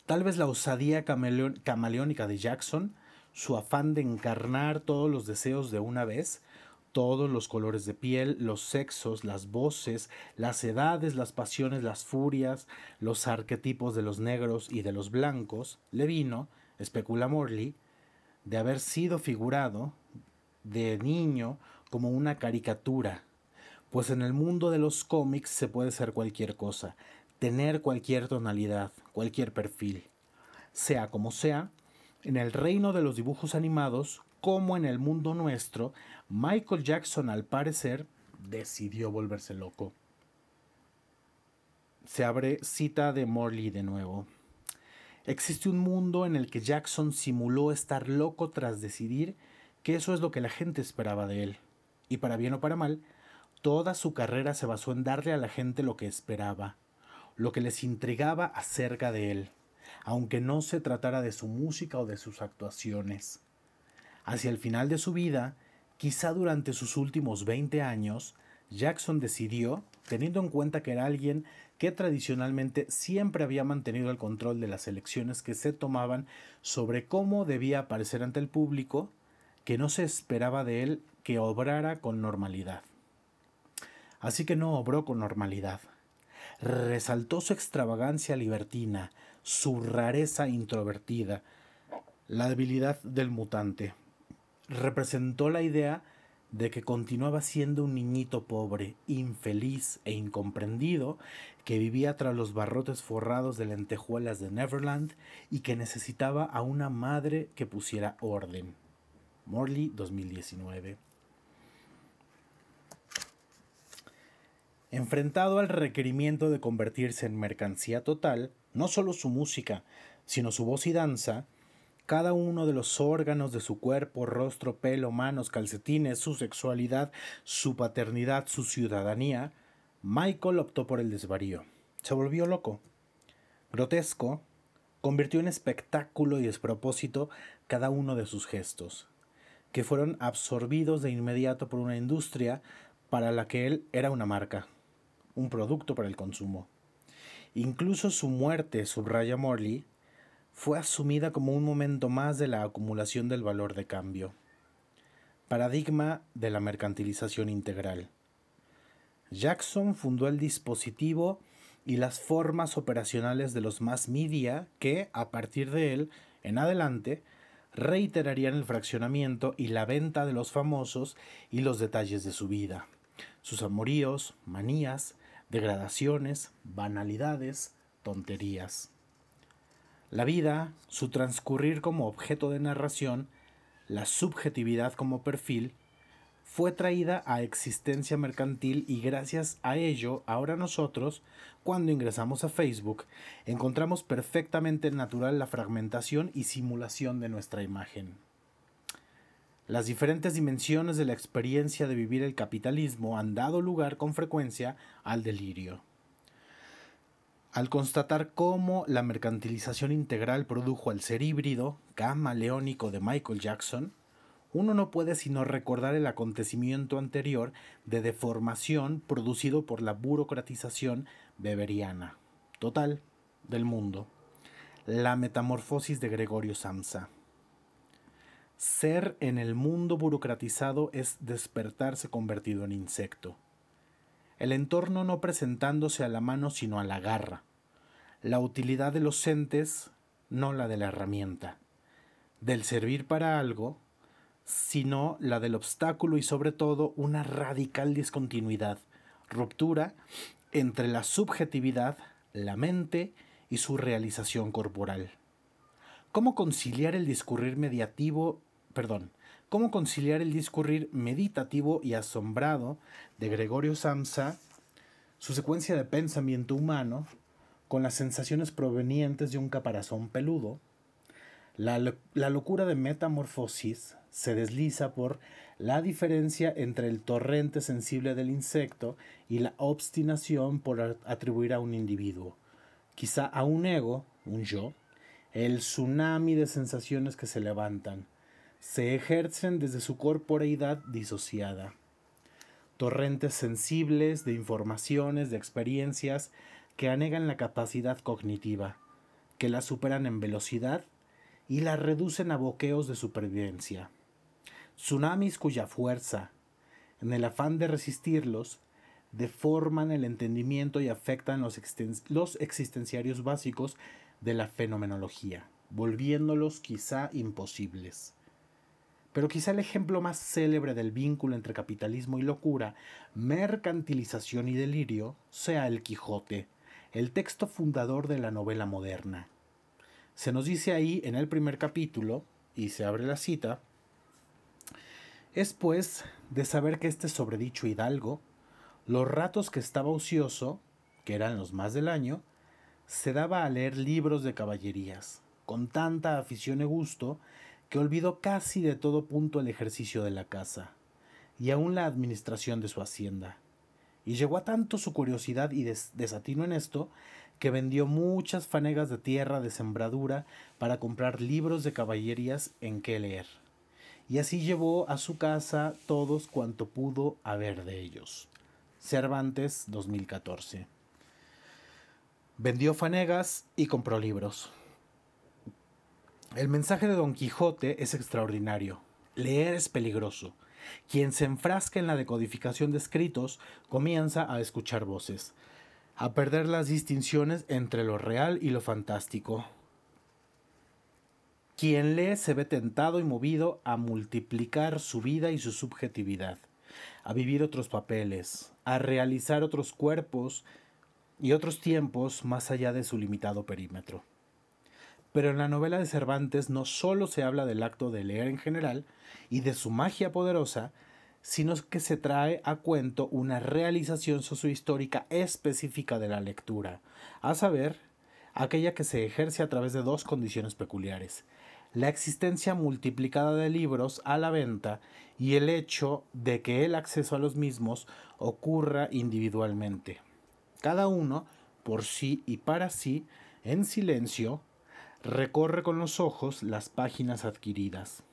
Tal vez la osadía camaleónica de Jackson, su afán de encarnar todos los deseos de una vez, todos los colores de piel, los sexos, las voces, las edades, las pasiones, las furias, los arquetipos de los negros y de los blancos, le vino, especula Morley, de haber sido figurado de niño como una caricatura, pues en el mundo de los cómics se puede ser cualquier cosa, tener cualquier tonalidad, cualquier perfil. Sea como sea, en el reino de los dibujos animados, cómo en el mundo nuestro Michael Jackson al parecer decidió volverse loco. Se abre cita de Morley de nuevo. Existe un mundo en el que Jackson simuló estar loco tras decidir que eso es lo que la gente esperaba de él. Y para bien o para mal, toda su carrera se basó en darle a la gente lo que esperaba, lo que les intrigaba acerca de él, aunque no se tratara de su música o de sus actuaciones. Hacia el final de su vida, quizá durante sus últimos 20 años, Jackson decidió, teniendo en cuenta que era alguien que tradicionalmente siempre había mantenido el control de las elecciones que se tomaban sobre cómo debía aparecer ante el público, que no se esperaba de él que obrara con normalidad. Así que no obró con normalidad. Resaltó su extravagancia libertina, su rareza introvertida, la debilidad del mutante, representó la idea de que continuaba siendo un niñito pobre, infeliz e incomprendido, que vivía tras los barrotes forrados de lentejuelas de Neverland y que necesitaba a una madre que pusiera orden. Morley 2019. Enfrentado al requerimiento de convertirse en mercancía total, no solo su música, sino su voz y danza, cada uno de los órganos de su cuerpo, rostro, pelo, manos, calcetines, su sexualidad, su paternidad, su ciudadanía, Michael optó por el desvarío. Se volvió loco. Grotesco, convirtió en espectáculo y despropósito cada uno de sus gestos, que fueron absorbidos de inmediato por una industria para la que él era una marca, un producto para el consumo. Incluso su muerte, subraya Morley, fue asumida como un momento más de la acumulación del valor de cambio. Paradigma de la mercantilización integral. Jackson fundó el dispositivo y las formas operacionales de los más media que, a partir de él, en adelante, reiterarían el fraccionamiento y la venta de los famosos y los detalles de su vida, sus amoríos, manías, degradaciones, banalidades, tonterías. La vida, su transcurrir como objeto de narración, la subjetividad como perfil, fue traída a existencia mercantil y gracias a ello, ahora nosotros, cuando ingresamos a Facebook, encontramos perfectamente natural la fragmentación y simulación de nuestra imagen. Las diferentes dimensiones de la experiencia de vivir el capitalismo han dado lugar con frecuencia al delirio al constatar cómo la mercantilización integral produjo al ser híbrido, leónico de Michael Jackson, uno no puede sino recordar el acontecimiento anterior de deformación producido por la burocratización beberiana, total, del mundo, la metamorfosis de Gregorio Samsa. Ser en el mundo burocratizado es despertarse convertido en insecto el entorno no presentándose a la mano sino a la garra, la utilidad de los entes no la de la herramienta, del servir para algo sino la del obstáculo y sobre todo una radical discontinuidad, ruptura entre la subjetividad, la mente y su realización corporal. ¿Cómo conciliar el discurrir mediativo, perdón, cómo conciliar el discurrir meditativo y asombrado de Gregorio Samsa, su secuencia de pensamiento humano, con las sensaciones provenientes de un caparazón peludo. La, la locura de metamorfosis se desliza por la diferencia entre el torrente sensible del insecto y la obstinación por atribuir a un individuo, quizá a un ego, un yo, el tsunami de sensaciones que se levantan, se ejercen desde su corporeidad disociada. Torrentes sensibles de informaciones, de experiencias que anegan la capacidad cognitiva, que la superan en velocidad y la reducen a boqueos de supervivencia. Tsunamis cuya fuerza, en el afán de resistirlos, deforman el entendimiento y afectan los, los existenciarios básicos de la fenomenología, volviéndolos quizá imposibles. Pero quizá el ejemplo más célebre del vínculo entre capitalismo y locura, mercantilización y delirio, sea El Quijote, el texto fundador de la novela moderna. Se nos dice ahí en el primer capítulo, y se abre la cita, es pues de saber que este sobredicho hidalgo, los ratos que estaba ocioso, que eran los más del año, se daba a leer libros de caballerías, con tanta afición y gusto que olvidó casi de todo punto el ejercicio de la casa, y aún la administración de su hacienda. Y llegó a tanto su curiosidad y desatino en esto, que vendió muchas fanegas de tierra de sembradura para comprar libros de caballerías en qué leer. Y así llevó a su casa todos cuanto pudo haber de ellos. Cervantes 2014. Vendió fanegas y compró libros. El mensaje de Don Quijote es extraordinario. Leer es peligroso. Quien se enfrasca en la decodificación de escritos comienza a escuchar voces, a perder las distinciones entre lo real y lo fantástico. Quien lee se ve tentado y movido a multiplicar su vida y su subjetividad, a vivir otros papeles, a realizar otros cuerpos y otros tiempos más allá de su limitado perímetro. Pero en la novela de Cervantes no solo se habla del acto de leer en general y de su magia poderosa, sino que se trae a cuento una realización sociohistórica específica de la lectura, a saber, aquella que se ejerce a través de dos condiciones peculiares, la existencia multiplicada de libros a la venta y el hecho de que el acceso a los mismos ocurra individualmente. Cada uno, por sí y para sí, en silencio, Recorre con los ojos las páginas adquiridas.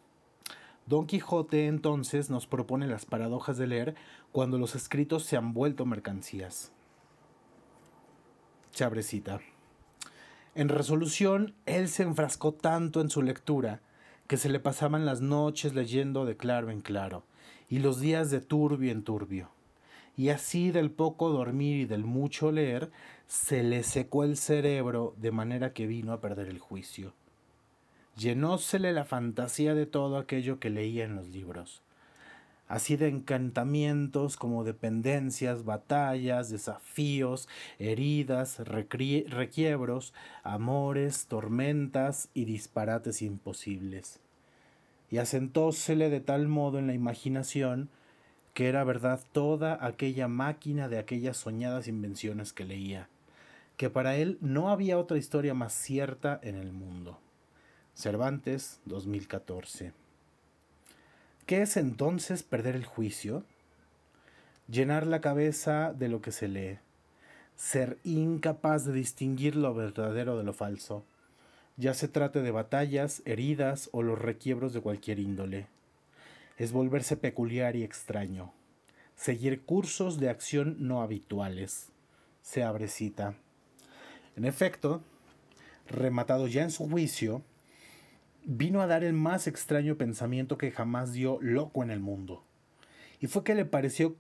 Don Quijote entonces nos propone las paradojas de leer cuando los escritos se han vuelto mercancías. Chabrecita. En resolución, él se enfrascó tanto en su lectura que se le pasaban las noches leyendo de claro en claro, y los días de turbio en turbio. Y así del poco dormir y del mucho leer se le secó el cerebro de manera que vino a perder el juicio. Llenósele la fantasía de todo aquello que leía en los libros, así de encantamientos como dependencias, batallas, desafíos, heridas, requiebros, amores, tormentas y disparates imposibles. Y asentósele de tal modo en la imaginación que era verdad toda aquella máquina de aquellas soñadas invenciones que leía que para él no había otra historia más cierta en el mundo. Cervantes, 2014. ¿Qué es entonces perder el juicio? Llenar la cabeza de lo que se lee, ser incapaz de distinguir lo verdadero de lo falso, ya se trate de batallas, heridas o los requiebros de cualquier índole. Es volverse peculiar y extraño, seguir cursos de acción no habituales. Se abre cita. En efecto, rematado ya en su juicio, vino a dar el más extraño pensamiento que jamás dio loco en el mundo. Y fue que le pareció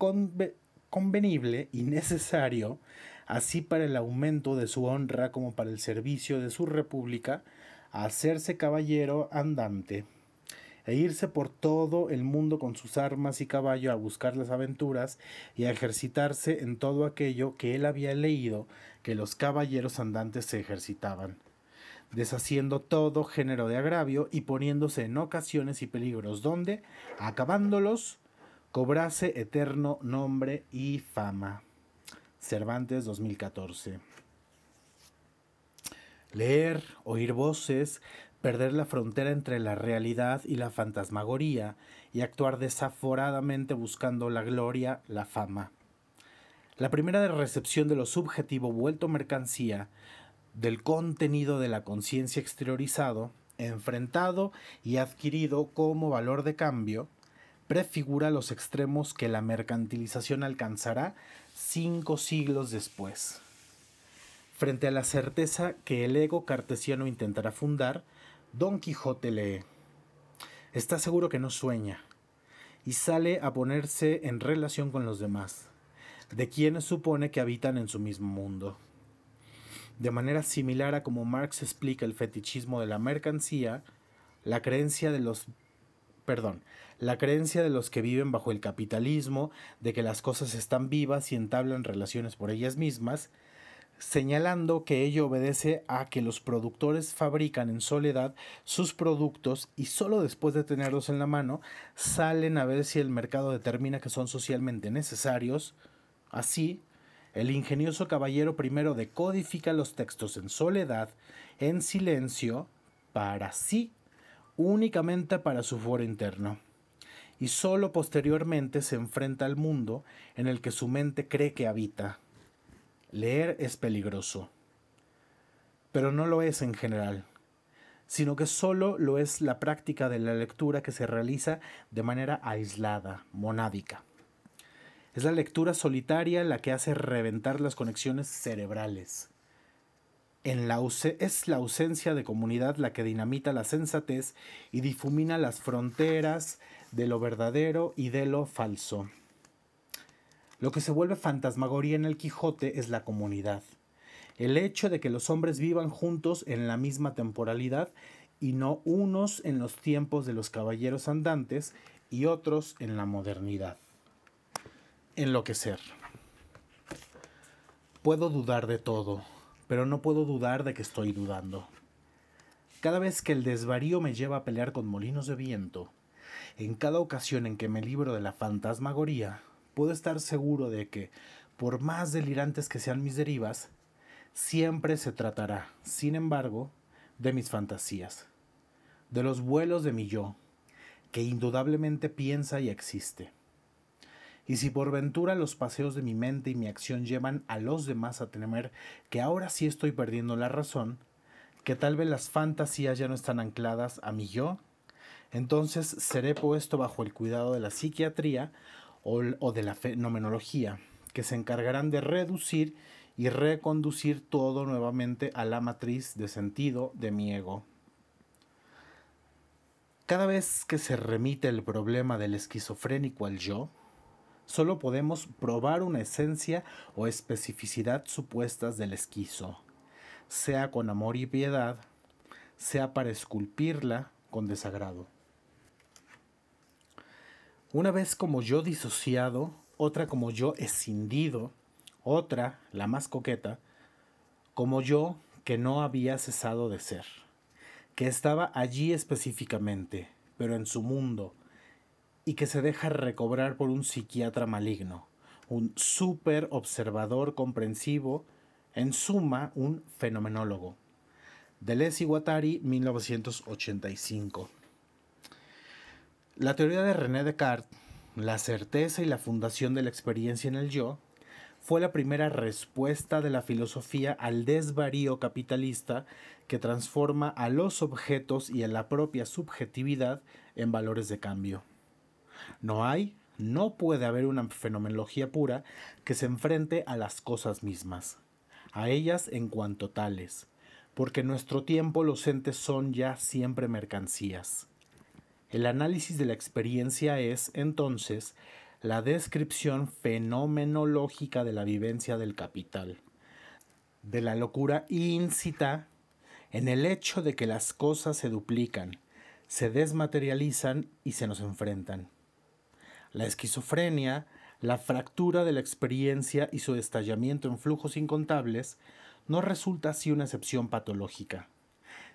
convenible y necesario, así para el aumento de su honra como para el servicio de su república, hacerse caballero andante e irse por todo el mundo con sus armas y caballo a buscar las aventuras y a ejercitarse en todo aquello que él había leído que los caballeros andantes se ejercitaban, deshaciendo todo género de agravio y poniéndose en ocasiones y peligros donde, acabándolos, cobrase eterno nombre y fama. Cervantes 2014. Leer, oír voces, perder la frontera entre la realidad y la fantasmagoría y actuar desaforadamente buscando la gloria, la fama. La primera recepción de lo subjetivo vuelto mercancía, del contenido de la conciencia exteriorizado, enfrentado y adquirido como valor de cambio, prefigura los extremos que la mercantilización alcanzará cinco siglos después. Frente a la certeza que el ego cartesiano intentará fundar, Don Quijote lee. Está seguro que no sueña y sale a ponerse en relación con los demás, de quienes supone que habitan en su mismo mundo. De manera similar a como Marx explica el fetichismo de la mercancía, la creencia de los perdón, la creencia de los que viven bajo el capitalismo de que las cosas están vivas y entablan relaciones por ellas mismas señalando que ello obedece a que los productores fabrican en soledad sus productos y solo después de tenerlos en la mano salen a ver si el mercado determina que son socialmente necesarios. Así, el ingenioso caballero primero decodifica los textos en soledad, en silencio, para sí, únicamente para su foro interno y solo posteriormente se enfrenta al mundo en el que su mente cree que habita. Leer es peligroso, pero no lo es en general, sino que solo lo es la práctica de la lectura que se realiza de manera aislada, monádica. Es la lectura solitaria la que hace reventar las conexiones cerebrales. es la ausencia de comunidad la que dinamita la sensatez y difumina las fronteras de lo verdadero y de lo falso. Lo que se vuelve fantasmagoría en el Quijote es la comunidad. El hecho de que los hombres vivan juntos en la misma temporalidad y no unos en los tiempos de los caballeros andantes y otros en la modernidad. Enloquecer. Puedo dudar de todo, pero no puedo dudar de que estoy dudando. Cada vez que el desvarío me lleva a pelear con molinos de viento, en cada ocasión en que me libro de la fantasmagoría, puedo estar seguro de que, por más delirantes que sean mis derivas, siempre se tratará, sin embargo, de mis fantasías, de los vuelos de mi yo, que indudablemente piensa y existe. Y si por ventura los paseos de mi mente y mi acción llevan a los demás a temer que ahora sí estoy perdiendo la razón, que tal vez las fantasías ya no están ancladas a mi yo, entonces seré puesto bajo el cuidado de la psiquiatría o, de la fenomenología, que se encargarán de reducir y reconducir todo nuevamente a la matriz de sentido de mi ego. Cada vez que se remite el problema del esquizofrénico al yo, solo podemos probar una esencia o especificidad supuestas del esquizo, sea con amor y piedad, sea para esculpirla con desagrado. Una vez como yo disociado, otra como yo escindido, otra, la más coqueta, como yo que no había cesado de ser, que estaba allí específicamente, pero en su mundo, y que se deja recobrar por un psiquiatra maligno, un super observador comprensivo, en suma, un fenomenólogo. Deleuze y Guattari, 1985. La teoría de René Descartes, la certeza y la fundación de la experiencia en el yo, fue la primera respuesta de la filosofía al desvarío capitalista que transforma a los objetos y a la propia subjetividad en valores de cambio. No hay, no puede haber una fenomenología pura que se enfrente a las cosas mismas, a ellas en cuanto tales, porque en nuestro tiempo los entes son ya siempre mercancías el análisis de la experiencia es, entonces, la descripción fenomenológica de la vivencia del capital, de la locura íncita en el hecho de que las cosas se duplican, se desmaterializan y se nos enfrentan. La esquizofrenia, la fractura de la experiencia y su estallamiento en flujos incontables no resulta así una excepción patológica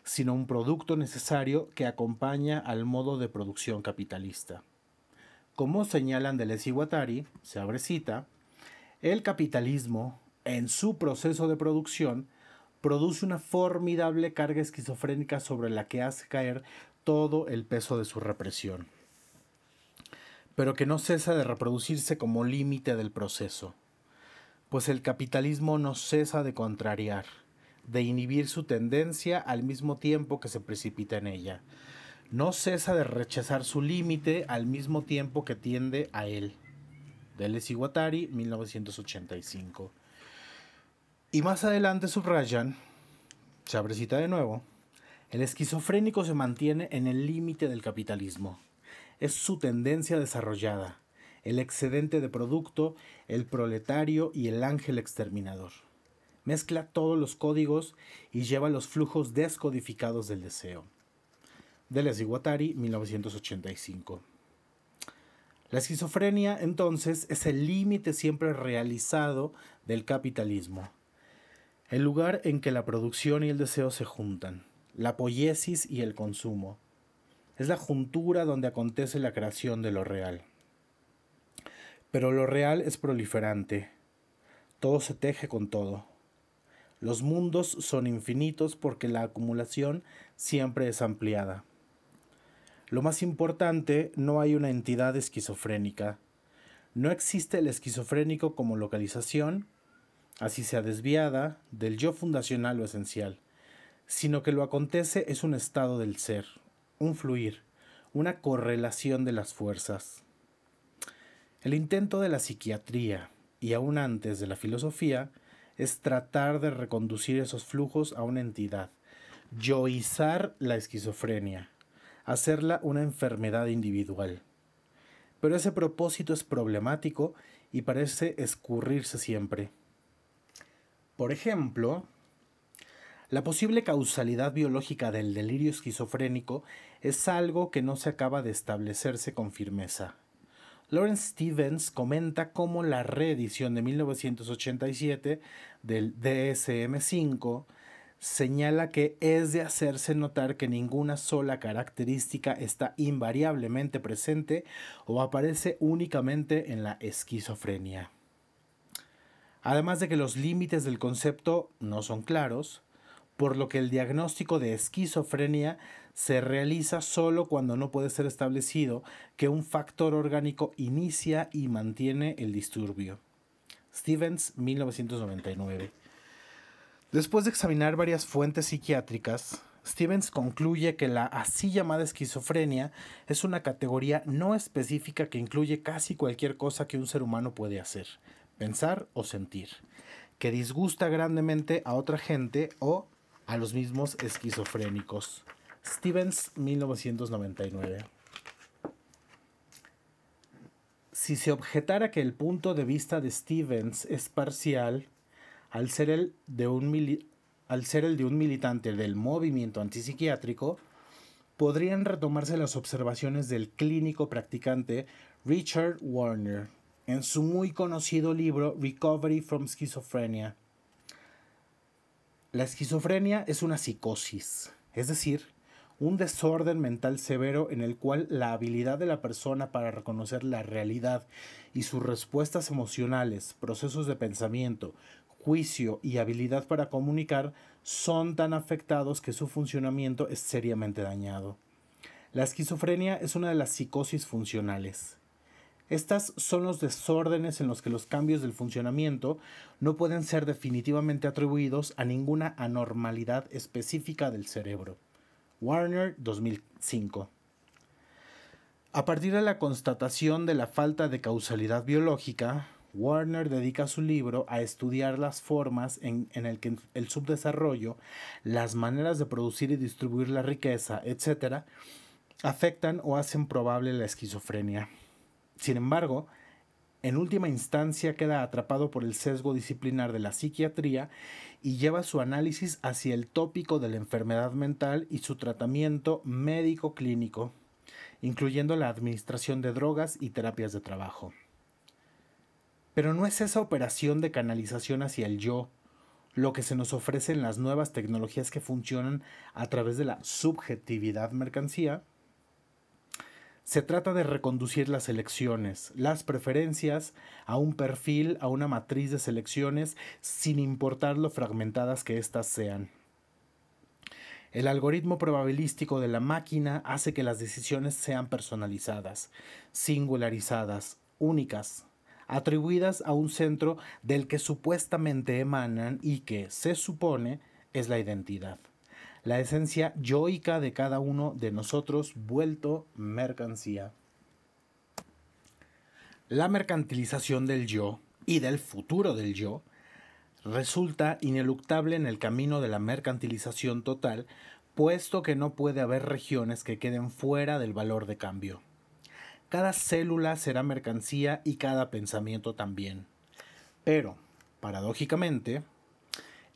sino un producto necesario que acompaña al modo de producción capitalista. Como señalan Deleuze y Guattari, se abre cita, el capitalismo, en su proceso de producción, produce una formidable carga esquizofrénica sobre la que hace caer todo el peso de su represión, pero que no cesa de reproducirse como límite del proceso, pues el capitalismo no cesa de contrariar de inhibir su tendencia al mismo tiempo que se precipita en ella. No cesa de rechazar su límite al mismo tiempo que tiende a él. Dele Watari, 1985. Y más adelante subrayan, Chabrecita de nuevo, el esquizofrénico se mantiene en el límite del capitalismo. Es su tendencia desarrollada, el excedente de producto, el proletario y el ángel exterminador mezcla todos los códigos y lleva los flujos descodificados del deseo. De Les 1985. La esquizofrenia, entonces, es el límite siempre realizado del capitalismo, el lugar en que la producción y el deseo se juntan, la poiesis y el consumo. Es la juntura donde acontece la creación de lo real. Pero lo real es proliferante. Todo se teje con todo. Los mundos son infinitos porque la acumulación siempre es ampliada. Lo más importante, no hay una entidad esquizofrénica. No existe el esquizofrénico como localización, así sea desviada, del yo fundacional o esencial, sino que lo acontece es un estado del ser, un fluir, una correlación de las fuerzas. El intento de la psiquiatría, y aún antes de la filosofía, es tratar de reconducir esos flujos a una entidad, yoizar la esquizofrenia, hacerla una enfermedad individual. Pero ese propósito es problemático y parece escurrirse siempre. Por ejemplo, la posible causalidad biológica del delirio esquizofrénico es algo que no se acaba de establecerse con firmeza. Lawrence Stevens comenta cómo la reedición de 1987 del DSM-5 señala que es de hacerse notar que ninguna sola característica está invariablemente presente o aparece únicamente en la esquizofrenia. Además de que los límites del concepto no son claros, por lo que el diagnóstico de esquizofrenia se realiza solo cuando no puede ser establecido que un factor orgánico inicia y mantiene el disturbio. Stevens, 1999. Después de examinar varias fuentes psiquiátricas, Stevens concluye que la así llamada esquizofrenia es una categoría no específica que incluye casi cualquier cosa que un ser humano puede hacer, pensar o sentir, que disgusta grandemente a otra gente o a los mismos esquizofrénicos. Stevens, 1999. Si se objetara que el punto de vista de Stevens es parcial, al ser el de un, al ser el de un militante del movimiento antipsiquiátrico, podrían retomarse las observaciones del clínico practicante Richard Warner en su muy conocido libro Recovery from Schizophrenia. La esquizofrenia es una psicosis, es decir, un desorden mental severo en el cual la habilidad de la persona para reconocer la realidad y sus respuestas emocionales, procesos de pensamiento, juicio y habilidad para comunicar son tan afectados que su funcionamiento es seriamente dañado. La esquizofrenia es una de las psicosis funcionales. Estas son los desórdenes en los que los cambios del funcionamiento no pueden ser definitivamente atribuidos a ninguna anormalidad específica del cerebro. Warner 2005. A partir de la constatación de la falta de causalidad biológica, Warner dedica su libro a estudiar las formas en, las el que el subdesarrollo, las maneras de producir y distribuir la riqueza, etc., afectan o hacen probable la esquizofrenia. Sin embargo, en última instancia queda atrapado por el sesgo disciplinar de la psiquiatría y lleva su análisis hacia el tópico de la enfermedad mental y su tratamiento médico clínico, incluyendo la administración de drogas y terapias de trabajo. Pero no es esa operación de canalización hacia el yo lo que se nos ofrece en las nuevas tecnologías que funcionan a través de la subjetividad mercancía, se trata de reconducir las elecciones, las preferencias, a un perfil, a una matriz de selecciones, sin importar lo fragmentadas que éstas sean. El algoritmo probabilístico de la máquina hace que las decisiones sean personalizadas, singularizadas, únicas, atribuidas a un centro del que supuestamente emanan y que, se supone, es la identidad la esencia yoica de cada uno de nosotros vuelto mercancía. La mercantilización del yo y del futuro del yo resulta ineluctable en el camino de la mercantilización total, puesto que no puede haber regiones que queden fuera del valor de cambio. Cada célula será mercancía y cada pensamiento también. Pero, paradójicamente,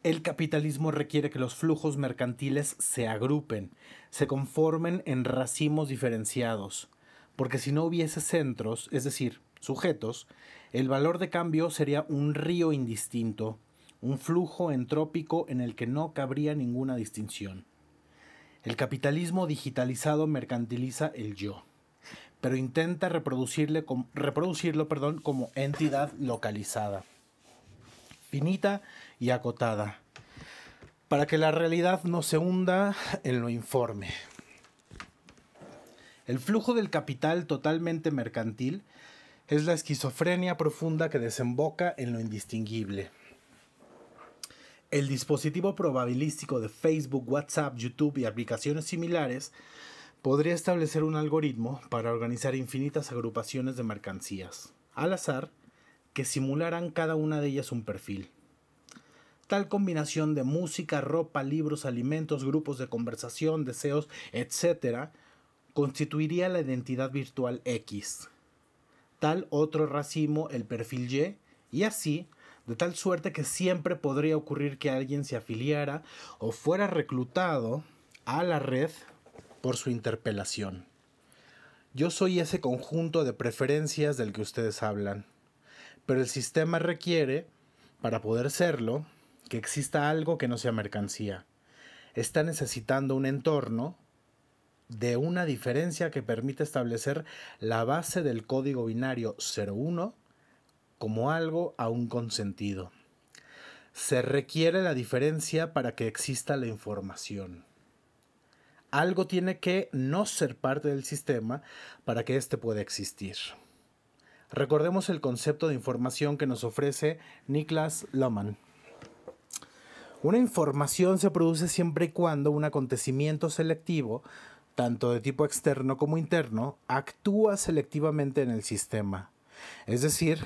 el capitalismo requiere que los flujos mercantiles se agrupen, se conformen en racimos diferenciados, porque si no hubiese centros, es decir, sujetos, el valor de cambio sería un río indistinto, un flujo entrópico en el que no cabría ninguna distinción. El capitalismo digitalizado mercantiliza el yo, pero intenta reproducirle, reproducirlo perdón, como entidad localizada, finita y acotada, para que la realidad no se hunda en lo informe. El flujo del capital totalmente mercantil es la esquizofrenia profunda que desemboca en lo indistinguible. El dispositivo probabilístico de Facebook, WhatsApp, YouTube y aplicaciones similares podría establecer un algoritmo para organizar infinitas agrupaciones de mercancías, al azar, que simularan cada una de ellas un perfil. Tal combinación de música, ropa, libros, alimentos, grupos de conversación, deseos, etc., constituiría la identidad virtual X. Tal otro racimo, el perfil Y, y así, de tal suerte que siempre podría ocurrir que alguien se afiliara o fuera reclutado a la red por su interpelación. Yo soy ese conjunto de preferencias del que ustedes hablan, pero el sistema requiere, para poder serlo, que exista algo que no sea mercancía. Está necesitando un entorno de una diferencia que permite establecer la base del código binario 01 como algo aún consentido. Se requiere la diferencia para que exista la información. Algo tiene que no ser parte del sistema para que éste pueda existir. Recordemos el concepto de información que nos ofrece Niklas Loman. Una información se produce siempre y cuando un acontecimiento selectivo, tanto de tipo externo como interno, actúa selectivamente en el sistema. Es decir,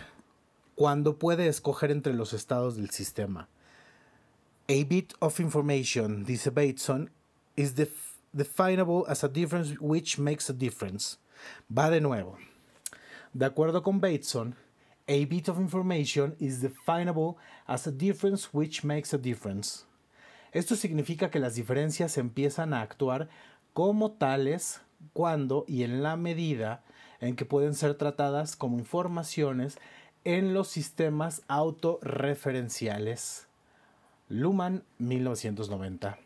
cuando puede escoger entre los estados del sistema. A bit of information, dice Bateson, is definable as a difference which makes a difference. Va de nuevo. De acuerdo con Bateson, a bit of information is definable as a difference which makes a difference. Esto significa que las diferencias empiezan a actuar como tales cuando y en la medida en que pueden ser tratadas como informaciones en los sistemas autorreferenciales. Luhmann 1990.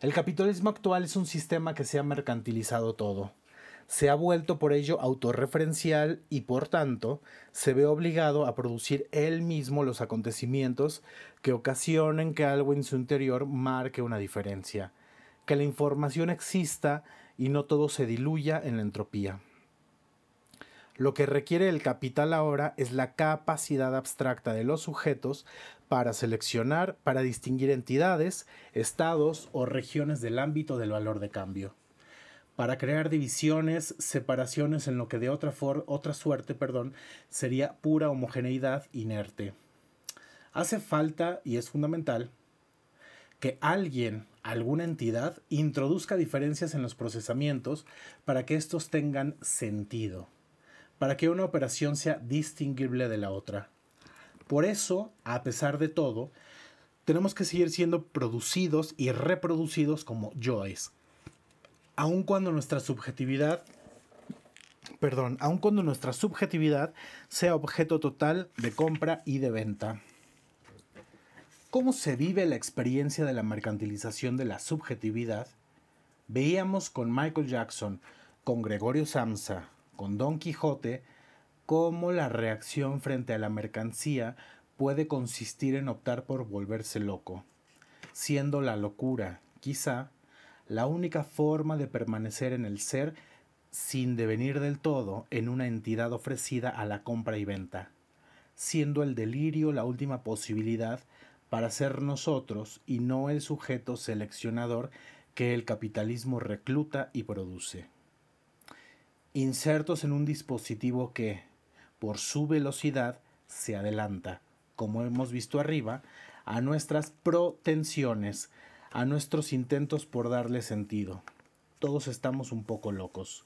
El capitalismo actual es un sistema que se ha mercantilizado todo se ha vuelto por ello autorreferencial y por tanto se ve obligado a producir él mismo los acontecimientos que ocasionen que algo en su interior marque una diferencia, que la información exista y no todo se diluya en la entropía. Lo que requiere el capital ahora es la capacidad abstracta de los sujetos para seleccionar, para distinguir entidades, estados o regiones del ámbito del valor de cambio para crear divisiones, separaciones en lo que de otra, otra suerte perdón, sería pura homogeneidad inerte. Hace falta, y es fundamental, que alguien, alguna entidad, introduzca diferencias en los procesamientos para que estos tengan sentido, para que una operación sea distinguible de la otra. Por eso, a pesar de todo, tenemos que seguir siendo producidos y reproducidos como yo es aun cuando nuestra subjetividad, cuando nuestra subjetividad sea objeto total de compra y de venta. ¿Cómo se vive la experiencia de la mercantilización de la subjetividad? Veíamos con Michael Jackson, con Gregorio Samsa, con Don Quijote, cómo la reacción frente a la mercancía puede consistir en optar por volverse loco, siendo la locura, quizá, la única forma de permanecer en el ser sin devenir del todo en una entidad ofrecida a la compra y venta, siendo el delirio la última posibilidad para ser nosotros y no el sujeto seleccionador que el capitalismo recluta y produce. Insertos en un dispositivo que, por su velocidad, se adelanta, como hemos visto arriba, a nuestras protensiones, a nuestros intentos por darle sentido. Todos estamos un poco locos.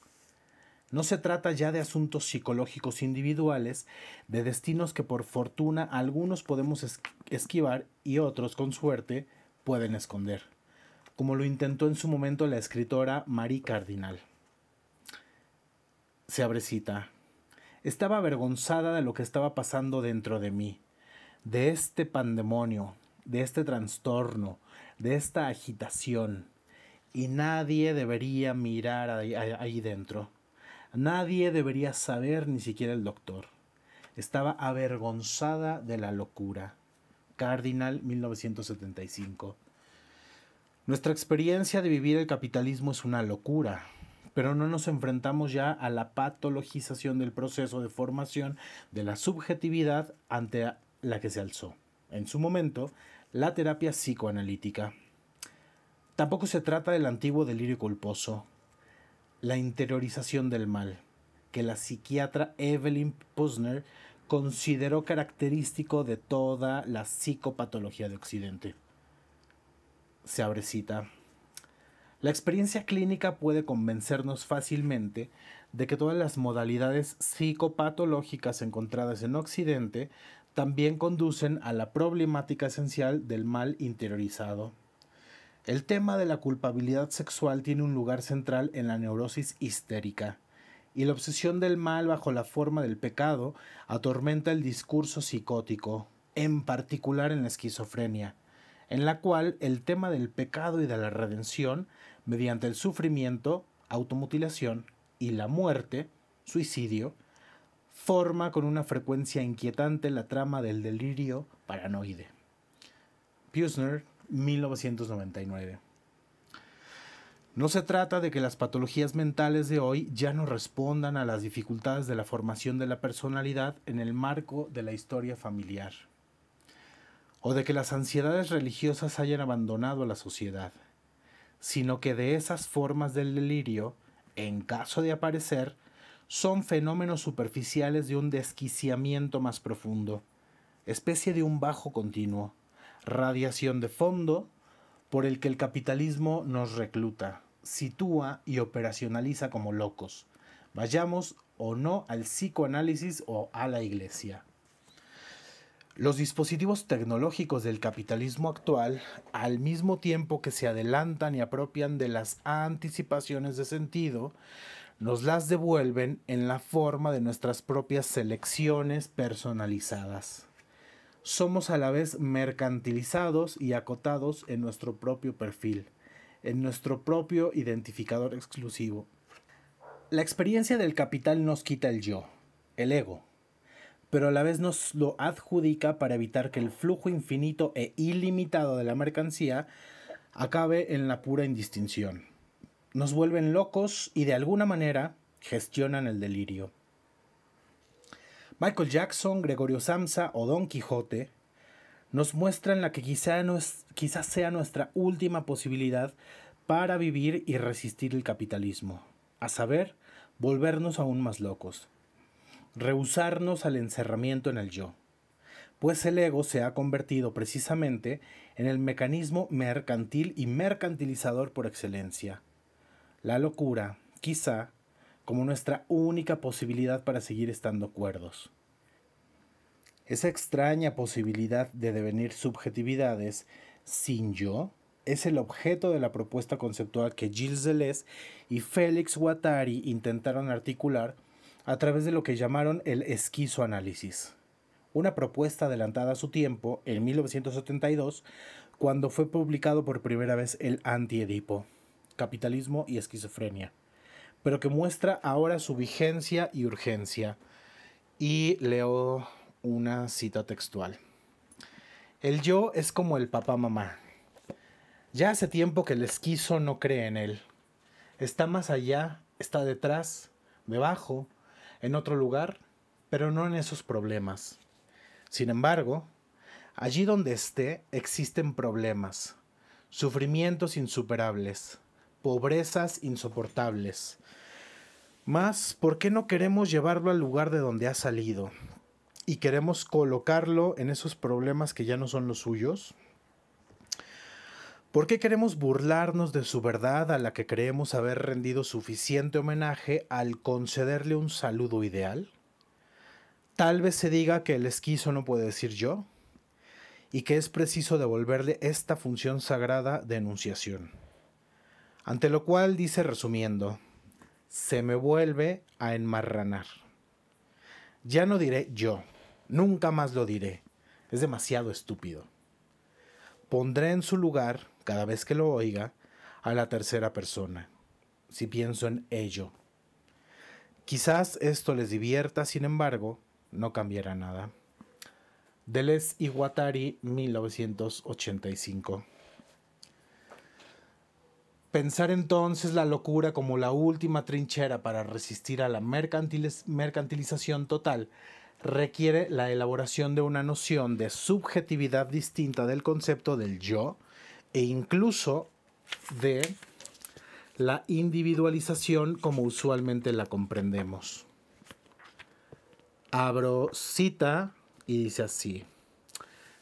No se trata ya de asuntos psicológicos individuales, de destinos que por fortuna algunos podemos esquivar y otros, con suerte, pueden esconder, como lo intentó en su momento la escritora Marie Cardinal. Se abrecita. Estaba avergonzada de lo que estaba pasando dentro de mí, de este pandemonio, de este trastorno, de esta agitación. Y nadie debería mirar ahí, dentro. Nadie debería saber, ni siquiera el doctor. Estaba avergonzada de la locura. Cardinal 1975. Nuestra experiencia de vivir el capitalismo es una locura, pero no nos enfrentamos ya a la patologización del proceso de formación de la subjetividad ante la que se alzó, en su momento, la terapia psicoanalítica. Tampoco se trata del antiguo delirio culposo, la interiorización del mal, que la psiquiatra Evelyn Posner consideró característico de toda la psicopatología de Occidente. Se abre cita. La experiencia clínica puede convencernos fácilmente de que todas las modalidades psicopatológicas encontradas en Occidente también conducen a la problemática esencial del mal interiorizado. El tema de la culpabilidad sexual tiene un lugar central en la neurosis histérica, y la obsesión del mal bajo la forma del pecado atormenta el discurso psicótico, en particular en la esquizofrenia, en la cual el tema del pecado y de la redención, mediante el sufrimiento, automutilación y la muerte, suicidio, forma con una frecuencia inquietante la trama del delirio paranoide. Pusner, 1999. No se trata de que las patologías mentales de hoy ya no respondan a las dificultades de la formación de la personalidad en el marco de la historia familiar, o de que las ansiedades religiosas hayan abandonado a la sociedad, sino que de esas formas del delirio, en caso de aparecer, son fenómenos superficiales de un desquiciamiento más profundo, especie de un bajo continuo, radiación de fondo por el que el capitalismo nos recluta, sitúa y operacionaliza como locos, vayamos o no al psicoanálisis o a la iglesia. Los dispositivos tecnológicos del capitalismo actual, al mismo tiempo que se adelantan y apropian de las anticipaciones de sentido, nos las devuelven en la forma de nuestras propias selecciones personalizadas. Somos a la vez mercantilizados y acotados en nuestro propio perfil, en nuestro propio identificador exclusivo. La experiencia del capital nos quita el yo, el ego, pero a la vez nos lo adjudica para evitar que el flujo infinito e ilimitado de la mercancía acabe en la pura indistinción nos vuelven locos y de alguna manera gestionan el delirio. Michael Jackson, Gregorio Samsa o Don Quijote nos muestran la que quizás sea nuestra última posibilidad para vivir y resistir el capitalismo, a saber, volvernos aún más locos, rehusarnos al encerramiento en el yo, pues el ego se ha convertido precisamente en el mecanismo mercantil y mercantilizador por excelencia, la locura, quizá, como nuestra única posibilidad para seguir estando cuerdos. Esa extraña posibilidad de devenir subjetividades sin yo es el objeto de la propuesta conceptual que Gilles Deleuze y Félix Guattari intentaron articular a través de lo que llamaron el esquizoanálisis. Una propuesta adelantada a su tiempo en 1972, cuando fue publicado por primera vez el Anti-Edipo, capitalismo y esquizofrenia, pero que muestra ahora su vigencia y urgencia. Y leo una cita textual. El yo es como el papá mamá. Ya hace tiempo que el esquizo no cree en él. Está más allá, está detrás, debajo, en otro lugar, pero no en esos problemas. Sin embargo, allí donde esté existen problemas, sufrimientos insuperables, pobrezas insoportables. Más, ¿por qué no queremos llevarlo al lugar de donde ha salido? ¿Y queremos colocarlo en esos problemas que ya no son los suyos? ¿Por qué queremos burlarnos de su verdad a la que creemos haber rendido suficiente homenaje al concederle un saludo ideal? Tal vez se diga que el esquizo no puede decir yo y que es preciso devolverle esta función sagrada de enunciación. Ante lo cual dice resumiendo, se me vuelve a enmarranar. Ya no diré yo, nunca más lo diré, es demasiado estúpido. Pondré en su lugar, cada vez que lo oiga, a la tercera persona, si pienso en ello. Quizás esto les divierta, sin embargo, no cambiará nada. Deleuze Iguatari, 1985. Pensar entonces la locura como la última trinchera para resistir a la mercantilización total requiere la elaboración de una noción de subjetividad distinta del concepto del yo e incluso de la individualización como usualmente la comprendemos. Abro cita y dice así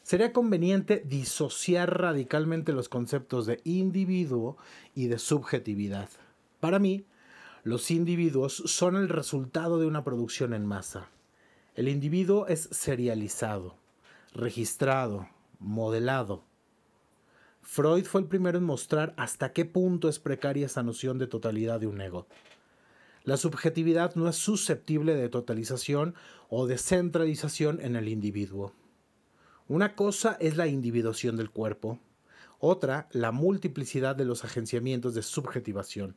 sería conveniente disociar radicalmente los conceptos de individuo y de subjetividad. Para mí, los individuos son el resultado de una producción en masa. El individuo es serializado, registrado, modelado. Freud fue el primero en mostrar hasta qué punto es precaria esa noción de totalidad de un ego. La subjetividad no es susceptible de totalización o de centralización en el individuo. Una cosa es la individuación del cuerpo, otra la multiplicidad de los agenciamientos de subjetivación.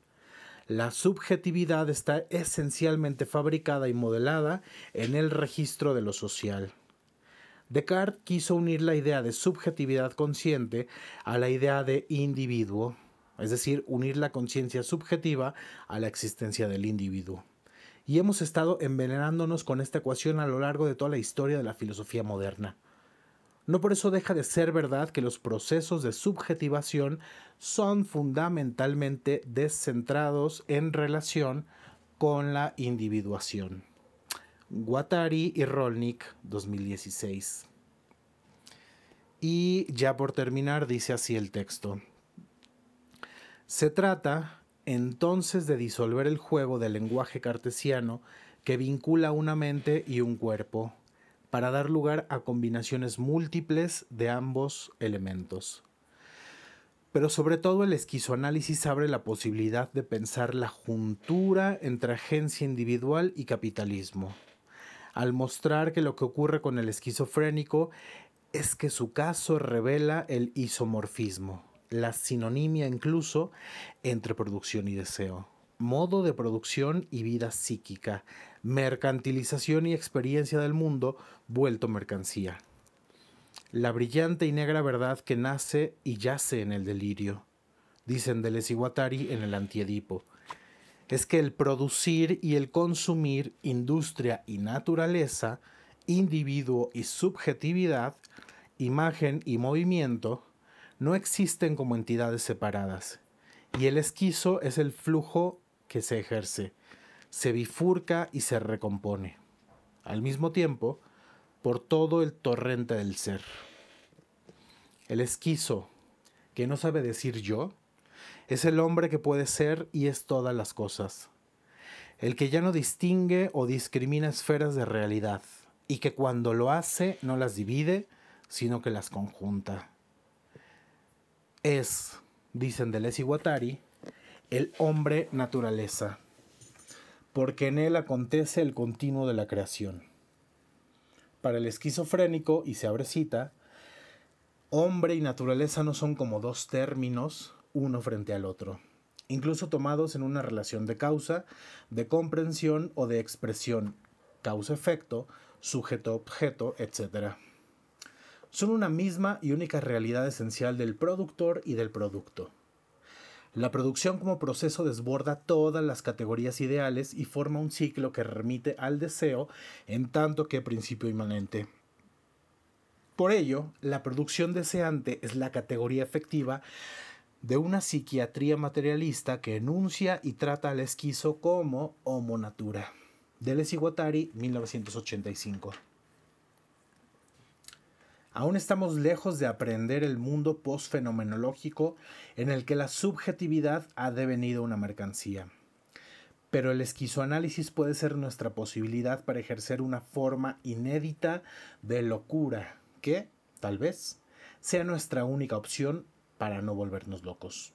La subjetividad está esencialmente fabricada y modelada en el registro de lo social. Descartes quiso unir la idea de subjetividad consciente a la idea de individuo, es decir, unir la conciencia subjetiva a la existencia del individuo. Y hemos estado envenenándonos con esta ecuación a lo largo de toda la historia de la filosofía moderna. No por eso deja de ser verdad que los procesos de subjetivación son fundamentalmente descentrados en relación con la individuación. Guattari y Rolnik, 2016. Y ya por terminar dice así el texto. Se trata entonces de disolver el juego del lenguaje cartesiano que vincula una mente y un cuerpo, para dar lugar a combinaciones múltiples de ambos elementos. Pero sobre todo el esquizoanálisis abre la posibilidad de pensar la juntura entre agencia individual y capitalismo, al mostrar que lo que ocurre con el esquizofrénico es que su caso revela el isomorfismo, la sinonimia incluso entre producción y deseo modo de producción y vida psíquica, mercantilización y experiencia del mundo vuelto mercancía. La brillante y negra verdad que nace y yace en el delirio, dicen Deleuze y Guattari en el Antiedipo, es que el producir y el consumir, industria y naturaleza, individuo y subjetividad, imagen y movimiento, no existen como entidades separadas, y el esquizo es el flujo que se ejerce, se bifurca y se recompone, al mismo tiempo, por todo el torrente del ser. El esquizo, que no sabe decir yo, es el hombre que puede ser y es todas las cosas. El que ya no distingue o discrimina esferas de realidad y que cuando lo hace no las divide, sino que las conjunta. Es, dicen Deleuze y Guattari, el hombre naturaleza, porque en él acontece el continuo de la creación. Para el esquizofrénico, y se abre cita, hombre y naturaleza no son como dos términos uno frente al otro, incluso tomados en una relación de causa, de comprensión o de expresión, causa-efecto, sujeto-objeto, etc. Son una misma y única realidad esencial del productor y del producto. La producción como proceso desborda todas las categorías ideales y forma un ciclo que remite al deseo en tanto que principio inmanente. Por ello, la producción deseante es la categoría efectiva de una psiquiatría materialista que enuncia y trata al esquizo como homo natura. Deleuze 1985. Aún estamos lejos de aprender el mundo posfenomenológico en el que la subjetividad ha devenido una mercancía. Pero el esquizoanálisis puede ser nuestra posibilidad para ejercer una forma inédita de locura que, tal vez, sea nuestra única opción para no volvernos locos.